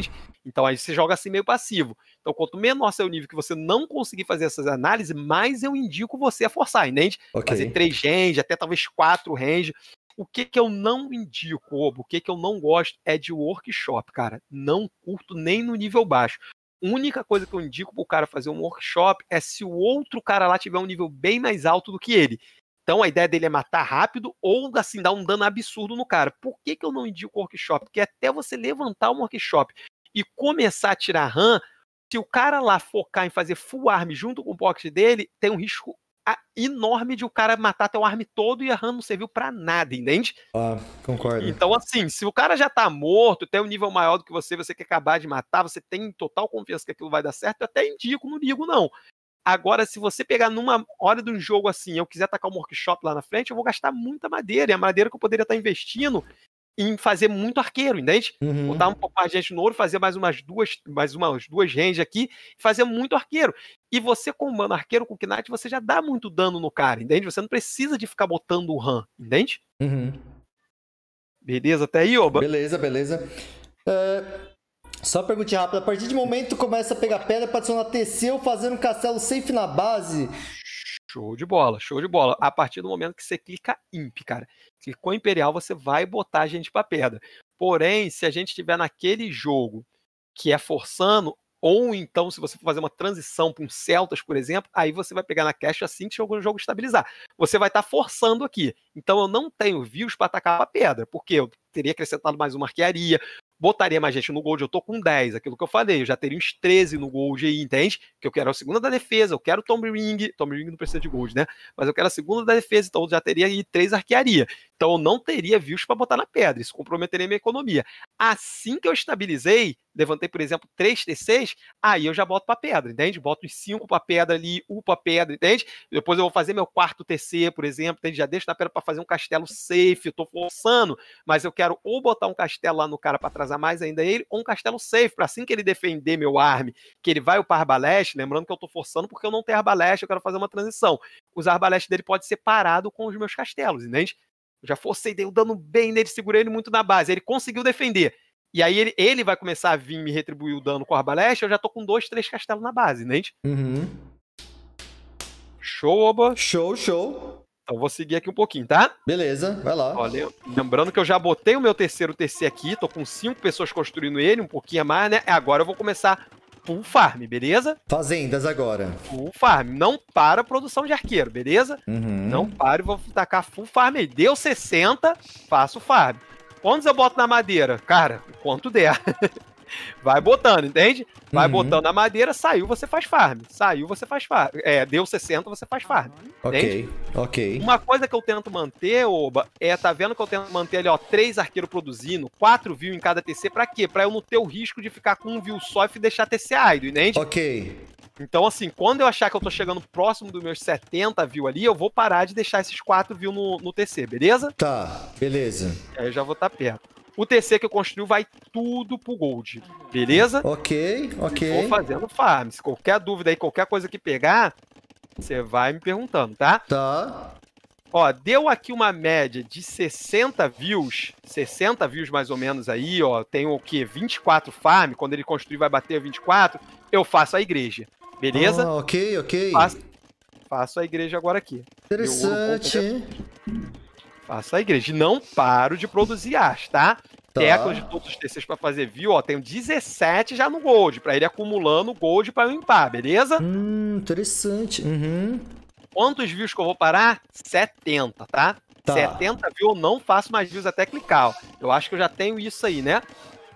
B: Então aí você joga assim meio passivo. Então quanto menor seu nível que você não conseguir fazer essas análises, mais eu indico você a forçar, né? Okay. Fazer três range, até talvez quatro range, o que, que eu não indico, Obo, o que, que eu não gosto é de workshop, cara. Não curto nem no nível baixo. A única coisa que eu indico pro cara fazer um workshop é se o outro cara lá tiver um nível bem mais alto do que ele. Então a ideia dele é matar rápido ou assim dar um dano absurdo no cara. Por que, que eu não indico workshop? Porque é até você levantar um workshop e começar a tirar RAM, se o cara lá focar em fazer full arm junto com o box dele, tem um risco enorme de o cara matar teu arme todo e a RAM não serviu para nada, entende?
A: Ah, concordo.
B: Então, assim, se o cara já tá morto, tem um nível maior do que você, você quer acabar de matar, você tem total confiança que aquilo vai dar certo, eu até indico, não ligo, não. Agora, se você pegar numa hora de um jogo assim, eu quiser atacar um workshop lá na frente, eu vou gastar muita madeira. E a madeira que eu poderia estar tá investindo em fazer muito arqueiro, entende? Uhum. Botar um pouco mais de gente no ouro, fazer mais umas duas, mais umas duas range aqui, fazer muito arqueiro. E você com mano arqueiro com Knight, você já dá muito dano no cara, entende? Você não precisa de ficar botando o RAM, entende?
C: Uhum.
A: Beleza até aí, Oba? Beleza, beleza. Uh, só pergunte rápido, a partir de momento que começa a pegar pedra para adicionar TC ou fazer um castelo safe na base?
B: Show de bola, show de bola. A partir do momento que você clica imp, cara que com a Imperial você vai botar a gente para perda. Porém, se a gente estiver naquele jogo que é forçando, ou então se você for fazer uma transição para um Celtas, por exemplo, aí você vai pegar na cash assim que o jogo estabilizar. Você vai estar tá forçando aqui. Então eu não tenho views para atacar a pedra, porque eu teria acrescentado mais uma arquearia, botaria mais gente no Gold, eu tô com 10, aquilo que eu falei, eu já teria uns 13 no Gold aí, entende? Que eu quero a segunda da defesa, eu quero Tom Ring, Tom Ring não precisa de Gold, né? Mas eu quero a segunda da defesa, então eu já teria aí três arquearia. Então eu não teria views para botar na pedra, isso comprometeria minha economia. Assim que eu estabilizei, levantei, por exemplo, 3 T6, aí eu já boto para pedra, entende? Boto os 5 para pedra ali, 1 para pedra, entende? Depois eu vou fazer meu quarto TC, por exemplo, entende? já deixo na pedra para fazer um castelo safe, eu tô forçando, mas eu quero ou botar um castelo lá no cara para atrasar mais ainda ele, ou um castelo safe, para assim que ele defender meu arme, que ele vai upar arbaleste, lembrando que eu tô forçando porque eu não tenho arbaleste, eu quero fazer uma transição. Os arbalestes dele pode ser parado com os meus castelos, entende? já forcei, dei um dano bem nele, segurei ele muito na base. Ele conseguiu defender. E aí ele, ele vai começar a vir me retribuir o dano com a arbaleste, eu já tô com dois, três castelos na base, entende? Uhum. Show, Oba. Show, show. Então vou seguir aqui um pouquinho, tá? Beleza, vai lá. Olha, lembrando que eu já botei o meu terceiro TC aqui, tô com cinco pessoas construindo ele, um pouquinho a mais, né? É, agora eu vou começar full farm, beleza? Fazendas agora. Full farm. Não para a produção de arqueiro, beleza? Uhum. Não para e vou tacar full farm aí. Deu 60, faço farm. Quantos eu boto na madeira? Cara, quanto der. Vai botando, entende? Vai uhum. botando a madeira, saiu, você faz farm. Saiu, você faz farm. É, deu 60, você faz farm. Entende? Ok, ok. Uma coisa que eu tento manter, Oba, é, tá vendo que eu tento manter ali, ó, três arqueiros produzindo, quatro views em cada TC, pra quê? Pra eu não ter o risco de ficar com um view só e deixar TC idle, entende? Ok. Então, assim, quando eu achar que eu tô chegando próximo dos meus 70 views ali, eu vou parar de deixar esses quatro views no, no TC, beleza? Tá, beleza. Aí eu já vou estar tá perto. O TC que eu construo vai tudo pro Gold, beleza? Ok, ok. Vou fazendo farm. Se qualquer dúvida aí, qualquer coisa que pegar, você vai me perguntando, tá? Tá. Ó, deu aqui uma média de 60 views, 60 views mais ou menos aí, ó. Tem o quê? 24 farm, quando ele construir vai bater 24, eu faço a igreja, beleza? Ah, ok, ok. Faço, faço a igreja agora aqui. Interessante. Faça a igreja. não paro de produzir arte, tá? Tá. Teclas de todos os terceiros para fazer view, ó, tenho 17 já no gold, para ele acumulando gold para eu limpar, beleza? Hum, interessante. Uhum. Quantos views que eu vou parar? 70, tá? tá. 70 views eu não faço mais views até clicar, ó. Eu acho que eu já tenho isso aí, né?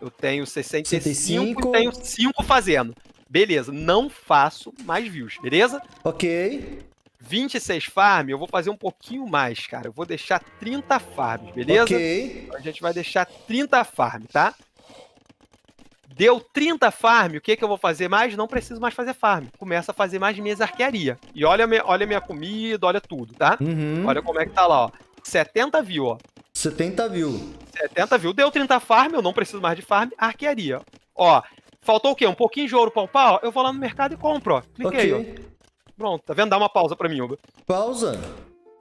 B: Eu tenho 65, 65. e tenho 5 fazendo. Beleza, não faço mais views, beleza? Ok. 26 farm, eu vou fazer um pouquinho mais, cara. Eu vou deixar 30 farms, beleza? Ok. Então a gente vai deixar 30 farm, tá? Deu 30 farm, o que, que eu vou fazer mais? Não preciso mais fazer farm. Começa a fazer mais minhas arquearia. E olha, olha minha comida, olha tudo, tá? Uhum. Olha como é que tá lá, ó. 70 view, ó. 70 view. 70 view. Deu 30 farm, eu não preciso mais de farm, arquearia. Ó, faltou o quê? Um pouquinho de ouro pau-pau. ó. Eu vou lá no mercado e compro, ó. Cliquei, okay. ó. Pronto, tá vendo? Dá uma pausa pra mim, Uba. Pausa?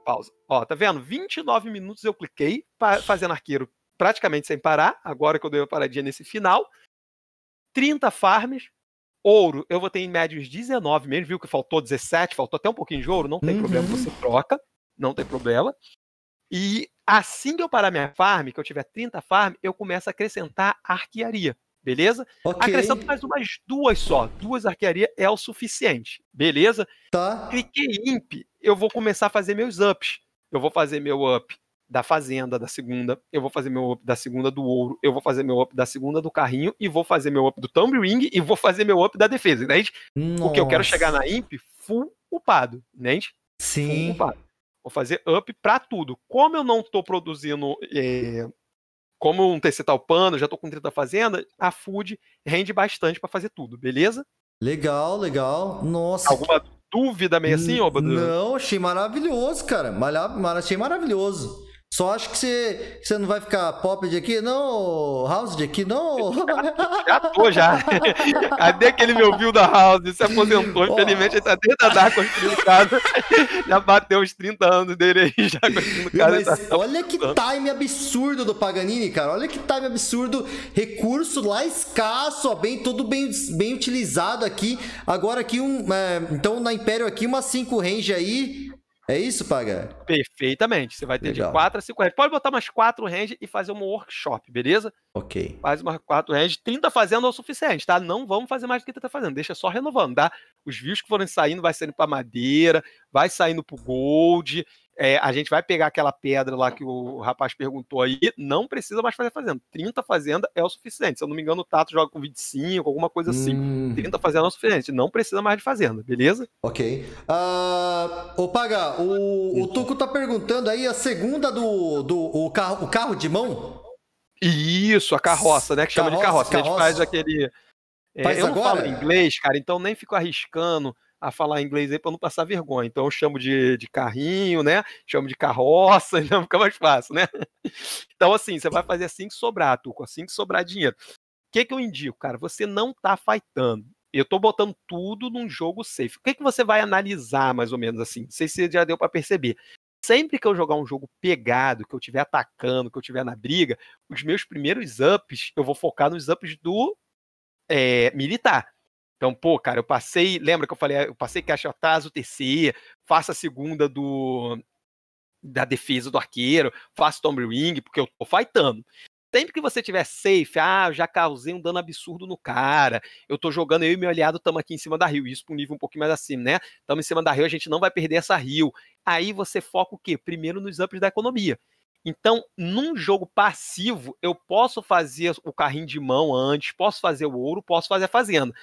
B: Pausa. Ó, tá vendo? 29 minutos eu cliquei, fazendo arqueiro praticamente sem parar, agora que eu dei uma paradinha nesse final. 30 farms, ouro, eu vou ter em média uns 19 mesmo, viu que faltou 17, faltou até um pouquinho de ouro, não tem uhum. problema, você troca, não tem problema. E assim que eu parar minha farm, que eu tiver 30 farm, eu começo a acrescentar arquearia beleza? Okay. Acrescento mais umas duas só, duas arquearias é o suficiente, beleza? Tá. Cliquei imp, eu vou começar a fazer meus ups. Eu vou fazer meu up da fazenda da segunda, eu vou fazer meu up da segunda do ouro, eu vou fazer meu up da segunda do carrinho e vou fazer meu up do Thumb Ring e vou fazer meu up da defesa, entende?
C: Porque eu quero chegar na
B: imp full upado, entende? Sim. Full upado. Vou fazer up para tudo. Como eu não tô produzindo eh, como um TC tá upando, já tô com 30 fazenda, a Food rende bastante
A: para fazer tudo, beleza? Legal, legal. Nossa. Alguma que... dúvida meio assim, Oba? Não, achei maravilhoso, cara. Mara... Achei maravilhoso. Só acho que você, você não vai ficar pop de aqui, não, House de aqui, não. Já, já tô, já. Cadê aquele meu view da House? Se aposentou, infelizmente, oh. ele tá dentro da Dark construindo casa.
B: Já bateu uns 30 anos dele aí, já construindo casa. Mas tá olha que
A: time absurdo do Paganini, cara. Olha que time absurdo. Recurso lá escasso, ó, bem, todo bem, bem utilizado aqui. Agora aqui, um, é, então na Império aqui, uma 5 range aí. É isso, Paga?
B: Perfeitamente. Você vai ter Legal. de 4
A: a 5 range. Pode botar umas 4
B: range e fazer um workshop, beleza? Ok. Faz umas 4 range. 30 fazendo é o suficiente, tá? Não vamos fazer mais do que 30 fazendo. Deixa só renovando, tá? Os views que forem saindo vai saindo pra madeira, vai saindo pro gold. É, a gente vai pegar aquela pedra lá que o rapaz perguntou aí, não precisa mais fazer fazenda. 30 fazenda é o suficiente. Se eu não me engano, o Tato joga com 25, alguma coisa assim. Hum. 30 fazenda é o suficiente. Não precisa mais de fazenda, beleza?
A: Ok. Uh, Paga, o, o Tuco tá perguntando aí a segunda do, do o carro, o carro de mão? Isso, a carroça, né? Que carroça, chama de carroça. carroça. A gente faz
B: aquele. É, eu agora? não falo inglês, cara, então nem fico arriscando a falar inglês aí para não passar vergonha. Então eu chamo de, de carrinho, né? Chamo de carroça, então fica mais fácil, né? Então, assim, você vai fazer assim que sobrar, Tuco, assim que sobrar dinheiro. O que, que eu indico, cara? Você não tá fightando. Eu tô botando tudo num jogo safe. O que, que você vai analisar, mais ou menos assim? Não sei se já deu para perceber. Sempre que eu jogar um jogo pegado, que eu estiver atacando, que eu estiver na briga, os meus primeiros ups, eu vou focar nos ups do é, militar. Então, pô, cara, eu passei, lembra que eu falei, ah, eu passei atraso, TC, faço a segunda do da defesa do arqueiro, faço tomb wing, porque eu tô fightando. Sempre que você tiver safe, ah, eu já causei um dano absurdo no cara, eu tô jogando, eu e meu aliado estamos aqui em cima da rio, isso pro nível um pouquinho mais acima, né? Estamos em cima da rio, a gente não vai perder essa rio. Aí você foca o quê? Primeiro nos ups da economia. Então, num jogo passivo, eu posso fazer o carrinho de mão antes, posso fazer o ouro, posso fazer a fazenda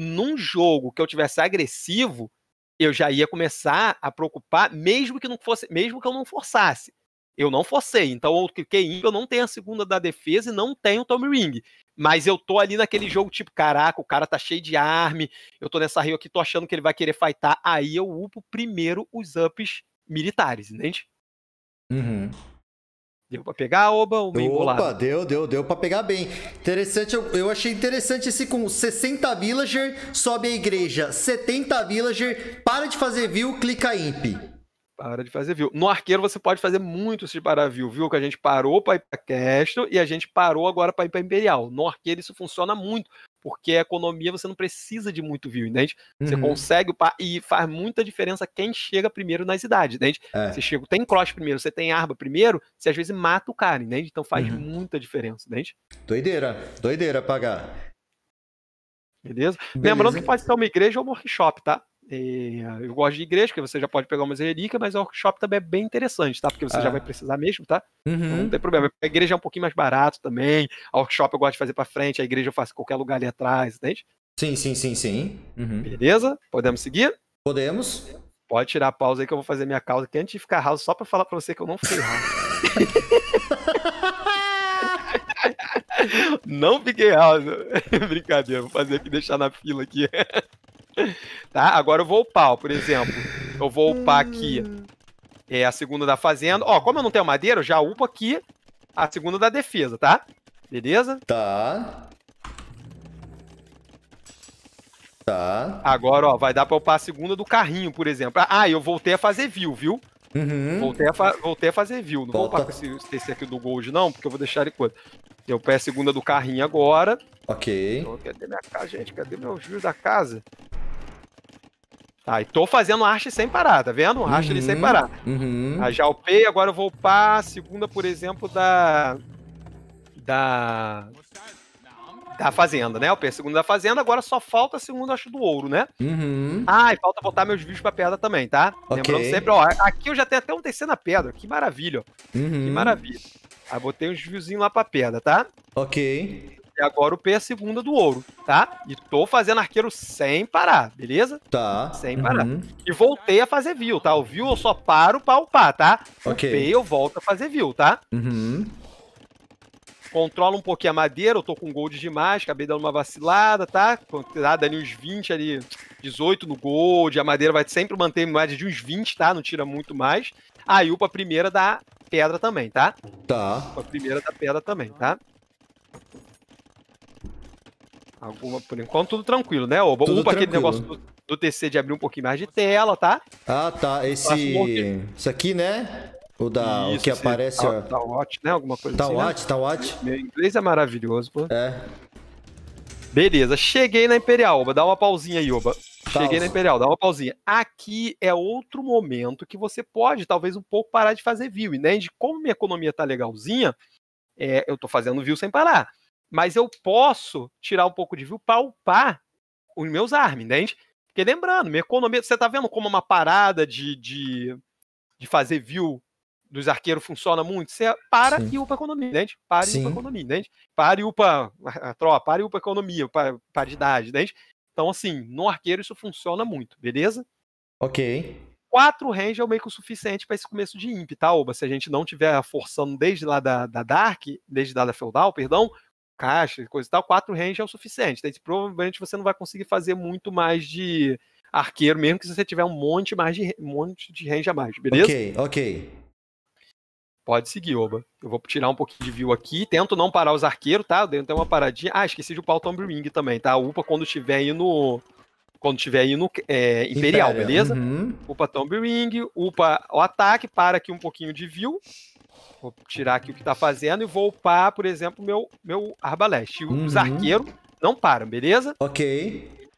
B: num jogo que eu tivesse agressivo, eu já ia começar a preocupar, mesmo que não fosse, mesmo que eu não forçasse. Eu não forcei, então eu cliquei em, eu não tenho a segunda da defesa e não tenho o Tommy Ring. Mas eu tô ali naquele jogo tipo, caraca, o cara tá cheio de arme, eu tô nessa rio aqui, tô achando que ele vai querer fightar. Aí eu upo primeiro
A: os ups militares, entende? Uhum. Deu pra pegar, Oba, bem embolada? Opa, deu, deu, deu pra pegar bem. Interessante, eu, eu, achei interessante esse com 60 villager, sobe a igreja, 70 villager, para de fazer view, clica imp.
B: Para de fazer view. No arqueiro você pode fazer muito se parar view, viu? Que a gente parou pra ir pra Castro e a gente parou agora pra ir pra Imperial. No arqueiro isso funciona muito, porque a economia você não precisa de muito view, entende? Você uhum. consegue e faz muita diferença quem chega primeiro nas idades, entende? É. Você chega, tem cross primeiro, você tem arma primeiro, você às vezes mata o cara, entende? Então faz uhum. muita diferença, entende? Doideira,
A: doideira pagar. Beleza? Beleza?
B: Lembrando que pode ser uma igreja ou um workshop, tá? É, eu gosto de igreja, porque você já pode pegar umas relíquias, mas o workshop também é bem interessante, tá? Porque você ah. já vai precisar mesmo, tá? Uhum. Então, não uhum. tem problema. A igreja é um pouquinho mais barato também. A workshop eu gosto de fazer para frente, a igreja eu faço em qualquer lugar ali atrás, entende? Sim, sim, sim, sim. Uhum. Beleza? Podemos seguir? Podemos. Pode tirar a pausa aí que eu vou fazer minha causa aqui antes de ficar raso, só para falar para você que eu não fiquei raso. Não fiquei house. Brincadeira, vou fazer aqui, deixar na fila aqui. Tá? Agora eu vou upar, ó, por exemplo. Eu vou upar aqui é, a segunda da fazenda. Ó, como eu não tenho madeira, eu já upo aqui a segunda da defesa, tá? Beleza? Tá. Tá. Agora, ó, vai dar pra upar a segunda do carrinho, por exemplo. Ah, eu voltei a fazer view, viu?
C: Uhum. Voltei, a
B: voltei a fazer view Não Volta. vou upar com esse, esse aqui do Gold, não, porque eu vou deixar ele quanto. Eu pego a segunda do carrinho agora. Ok. Então, cadê minha casa, gente? Cadê meu juros da casa? Tá, e tô fazendo arte sem parar, tá vendo? Arte uhum. ali sem uhum. parar.
C: Uhum. Aí já
B: upei, agora eu vou upar a segunda, por exemplo, da. Da da tá Fazenda, né? O P segundo da Fazenda, agora só falta segundo, acho, do ouro, né?
C: Uhum.
B: Ah, e falta botar meus vídeos pra pedra também, tá? Okay. Lembrando sempre, ó, aqui eu já tenho até um terceiro na pedra, que maravilha, ó.
C: Uhum. Que maravilha.
B: Aí botei uns videozinhos lá pra pedra, tá? Ok. E agora o P é a segunda do ouro, tá? E tô fazendo arqueiro sem parar, beleza? Tá. Sem parar. Uhum. E voltei a fazer view, tá? O view eu só paro pra upar, tá? O P eu volto a fazer view, tá? Uhum controla um pouquinho a madeira, eu tô com gold demais, acabei dando uma vacilada, tá? Dá ali uns 20 ali, 18 no gold, a madeira vai sempre manter mais de uns 20, tá? Não tira muito mais. Aí upa a primeira da pedra também, tá? Tá. Upa a primeira da pedra também, tá? Alguma, por enquanto, tudo tranquilo, né? Oba, tudo upa tranquilo. aquele negócio do, do, TC de abrir um pouquinho mais de tela, tá? Ah, tá. Esse.
A: Isso aqui, né? O da Isso, o que aparece. Tal, a... tal watch, né? Alguma coisa tal
B: assim. Né? Watch, né? Tal watch, Meu inglês é maravilhoso, pô. É. Beleza, cheguei na Imperial, Oba. Dá uma pausinha aí, Oba. Pausa. Cheguei na Imperial, dá uma pausinha. Aqui é outro momento que você pode, talvez, um pouco parar de fazer view. E né? de como minha economia tá legalzinha, é, eu tô fazendo view sem parar. Mas eu posso tirar um pouco de view palpar upar os meus armes, né? Porque lembrando, minha economia. Você tá vendo como é uma parada de, de, de fazer view dos arqueiros funciona muito, você para Sim. e upa a economia, né? Para Sim. e upa a economia, né? Para e upa a tropa, para e upa a economia, para, para idade, né? Então, assim, no arqueiro isso funciona muito, beleza? Ok. Quatro range é o meio que o suficiente para esse começo de imp, tá, Oba? Se a gente não tiver forçando desde lá da, da Dark, desde lá da Feudal, perdão, caixa, coisa e tal, quatro range é o suficiente. Então, provavelmente você não vai conseguir fazer muito mais de arqueiro, mesmo que você tiver um monte mais de um monte de range a mais, beleza? Ok, ok. Pode seguir, Oba. Eu vou tirar um pouquinho de view aqui. Tento não parar os arqueiros, tá? Deu até uma paradinha. Ah, esqueci de upar o Tomb Ring também, tá? Upa quando tiver aí no. Quando tiver aí no é, Imperial, Imperial, beleza? Uhum. Upa Tomb Ring, upa o ataque, para aqui um pouquinho de view. Vou tirar aqui o que tá fazendo e vou upar, por exemplo, meu, meu arbaleste. Uhum. Os arqueiros não param, beleza? Ok.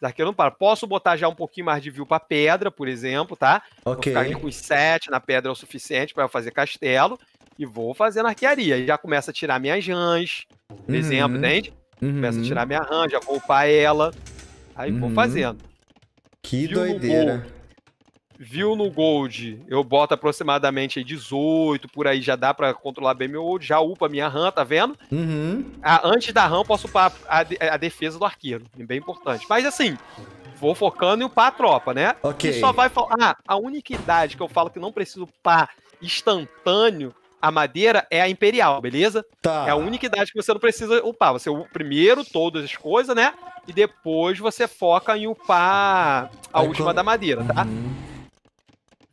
B: Daqui eu não paro. Posso botar já um pouquinho mais de view para pedra, por exemplo, tá?
C: Ok. Vou ficar com os
B: sete na pedra é o suficiente para fazer castelo. E vou fazendo arquearia. já começa a tirar minhas rãs,
C: por uhum. exemplo, entende? Uhum. Começa a tirar
B: minha rã, já vou upar ela. Aí uhum. vou fazendo.
C: Que doideira.
B: Viu no Gold, eu boto aproximadamente 18, por aí já dá para controlar bem meu gold, já upa minha RAM, tá vendo? Uhum. A, ah, antes da RAM, posso upar a, a, defesa do arqueiro, bem importante. Mas assim, vou focando em upar a tropa, né? Ok. E só vai falar. Ah, a única idade que eu falo que não preciso upar instantâneo a madeira é a imperial, beleza? Tá. É a única idade que você não precisa upar. Você upa primeiro todas as coisas, né? E depois você foca em upar a última da madeira, tá? Uhum.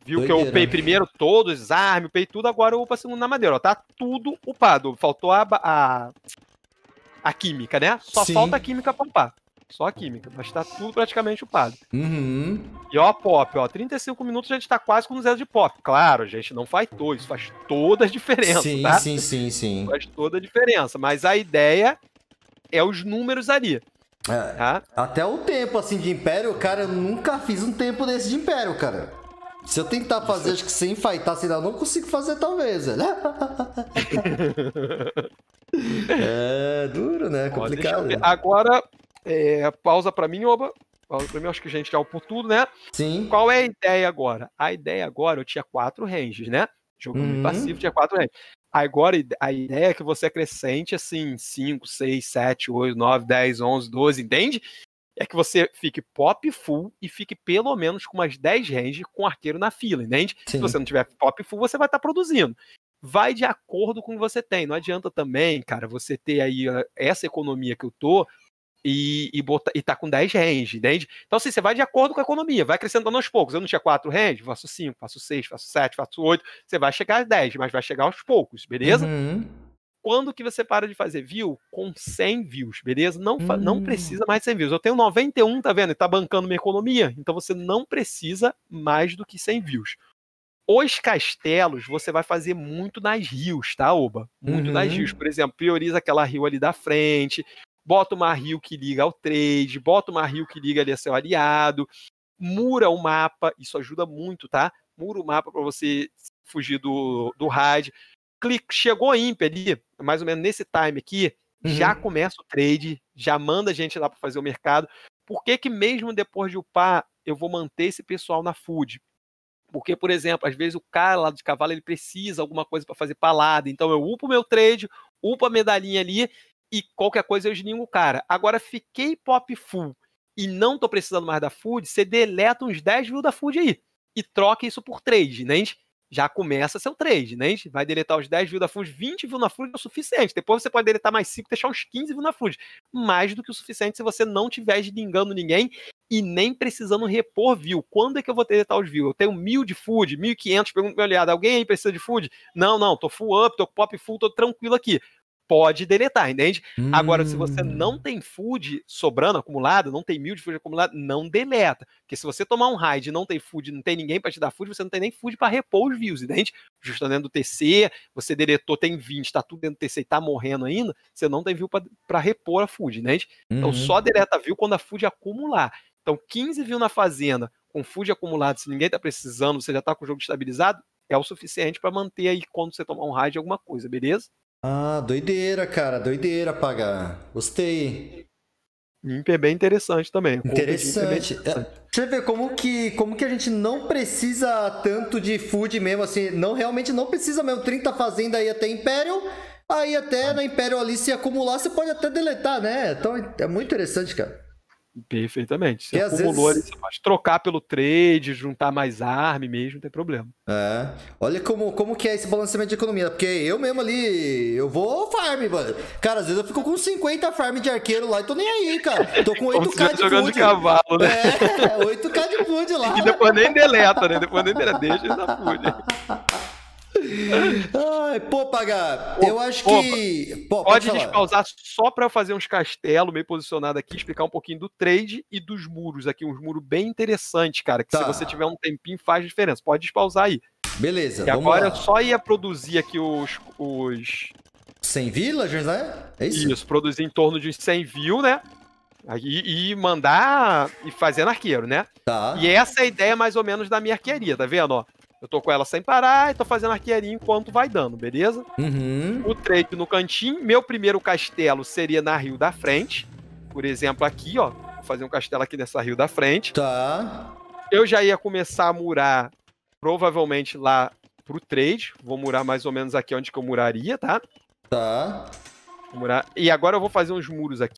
B: Viu Doideira. que eu upei né? primeiro os desarme, upei tudo, agora eu upo a segunda madeira, ó. Tá tudo upado. Faltou a, a, a química, né? Só Sim. falta a química pra upar. Só a química, mas tá tudo praticamente upado.
A: Uhum.
B: E ó, pop, ó, 35 minutos a gente tá quase com zero de pop. Claro, gente, não faz dois isso faz toda a diferença, sim, tá? Sim,
A: sim, sim.
B: Faz toda a diferença, mas a ideia é os números ali.
A: É, tá? Até o tempo, assim, de império, cara, eu nunca fiz um tempo desse de império, cara. Se eu tentar fazer, acho que sem fightar, sei assim, não consigo fazer talvez, velho. Né? é duro, né? É complicado. Ó, Agora, é,
B: pausa pra mim, Oba. pra mim, acho que a gente já por tudo, né? Sim. Qual é a ideia agora? A ideia agora, eu tinha quatro ranges, né? Jogando uhum. passivo, tinha quatro ranges. Agora, a ideia é que você acrescente, assim, 5, 6, 7, 8, 9, 10, 11, 12, entende? é que você fique pop full e fique pelo menos com umas 10 range com arqueiro na fila, entende? Sim. Se você não tiver pop full, você vai estar tá produzindo. Vai de acordo com o que você tem. Não adianta também, cara, você ter aí ah, essa economia que eu tô e, e, botar, e tá com 10 range, entende? Então, assim, você vai de acordo com a economia, vai acrescentando aos poucos. Eu não tinha 4 range, faço 5, faço 6, faço 7, faço 8. Você vai chegar a 10, mas vai chegar aos poucos, beleza? Uhum. Quando que você para de fazer view? Com 100 views, beleza? Não, hum. não precisa mais de 100 views. Eu tenho 91, tá vendo? E tá bancando minha economia. Então você não precisa mais do que 100 views. Os castelos você vai fazer muito nas rios, tá, Oba? Muito uhum. nas rios. Por exemplo, prioriza aquela rio ali da frente, bota uma rio que liga ao trade, bota uma rio que liga ali a seu aliado, mura o mapa, isso ajuda muito, tá? Mura o mapa para você fugir do, do raid clique, chegou a IMP ali, mais ou menos nesse time aqui, uhum. já começa o trade, já manda a gente lá para fazer o mercado. Por que, que mesmo depois de upar, eu vou manter esse pessoal na food? Porque, por exemplo, às vezes o cara lá de cavalo ele precisa alguma coisa para fazer palada. Então eu upo o meu trade, upo a medalhinha ali e qualquer coisa eu eslingo o cara. Agora fiquei pop full e não tô precisando mais da food, você deleta uns 10 mil da food aí e troca isso por trade, né? Gente? já começa seu trade, né? Vai deletar os 10 FUD, 20 FUD é o suficiente. Depois você pode deletar mais 5, deixar uns 15 FUD. Mais do que o suficiente se você não estiver esgringando ninguém e nem precisando repor view. Quando é que eu vou deletar os views? Eu tenho mil de FUD, 1.500, pergunto meu aliado, alguém aí precisa de FUD? Não, não, tô full up, tô pop full, tô tranquilo aqui pode deletar, entende? Hum. Agora, se você hum. não tem food sobrando, acumulado, não tem mil de food acumulado, não deleta. Porque se você tomar um raid e não tem food, não tem ninguém para te dar food, você não tem nem food para repor os views, entende? Justo tá dentro do TC, você deletou, tem 20, tá tudo dentro do TC e tá morrendo ainda, você não tem view para repor a food, entende? Então, uhum. Então só deleta view quando a food acumular. Então 15 view na fazenda, com food acumulado, se ninguém tá precisando, você já tá com o jogo estabilizado, é o suficiente para manter aí quando você tomar um raid alguma coisa, beleza?
A: Ah, doideira, cara, doideira pagar. Gostei. Imp é bem interessante também. É interessante. É interessante. Você vê como que, como que a gente não precisa tanto de food mesmo, assim, não realmente não precisa mesmo. 30 fazenda aí até Imperial, aí até na Imperial ali se acumular, você pode até deletar, né? Então é muito interessante, cara. Perfeitamente. Você e acumulou vezes... ali, você
B: pode trocar pelo trade, juntar mais arma mesmo,
A: não tem problema. É. Olha como, como que é esse balanceamento de economia. Porque eu mesmo ali, eu vou farm, mano. Cara, às vezes eu fico com 50 farm de arqueiro lá e tô nem aí, cara. Tô com 8k de jogando de cavalo, né?
C: É, 8k
A: de food lá. E depois nem deleta, né? Depois nem deleta, deixa
C: na food.
A: Ai, pô, pagar. eu acho que. Pô, pode
B: despausar só para eu fazer uns castelos meio posicionado aqui, explicar um pouquinho do trade e dos muros aqui. Uns muros bem interessantes, cara, que tá. se você tiver um tempinho faz diferença. Pode despausar aí. Beleza. E agora lá. eu só ia produzir aqui os. os... 100 villagers, né? É isso? Isso, produzir em torno de 100 vil, né? E, e, mandar e fazendo arqueiro, né? Tá. E essa é a ideia mais ou menos da minha arquearia, tá vendo? Ó, eu tô com ela sem parar e tô fazendo arquearia enquanto vai dando, beleza? Uhum. O trade no cantinho. Meu primeiro castelo seria na Rio da Frente. Por exemplo, aqui, ó. Vou fazer um castelo aqui nessa Rio da Frente. Tá. Eu já ia começar a murar, provavelmente lá pro trade. Vou murar mais ou menos aqui onde que eu muraria, tá? Tá. Murar. E agora eu vou fazer uns muros aqui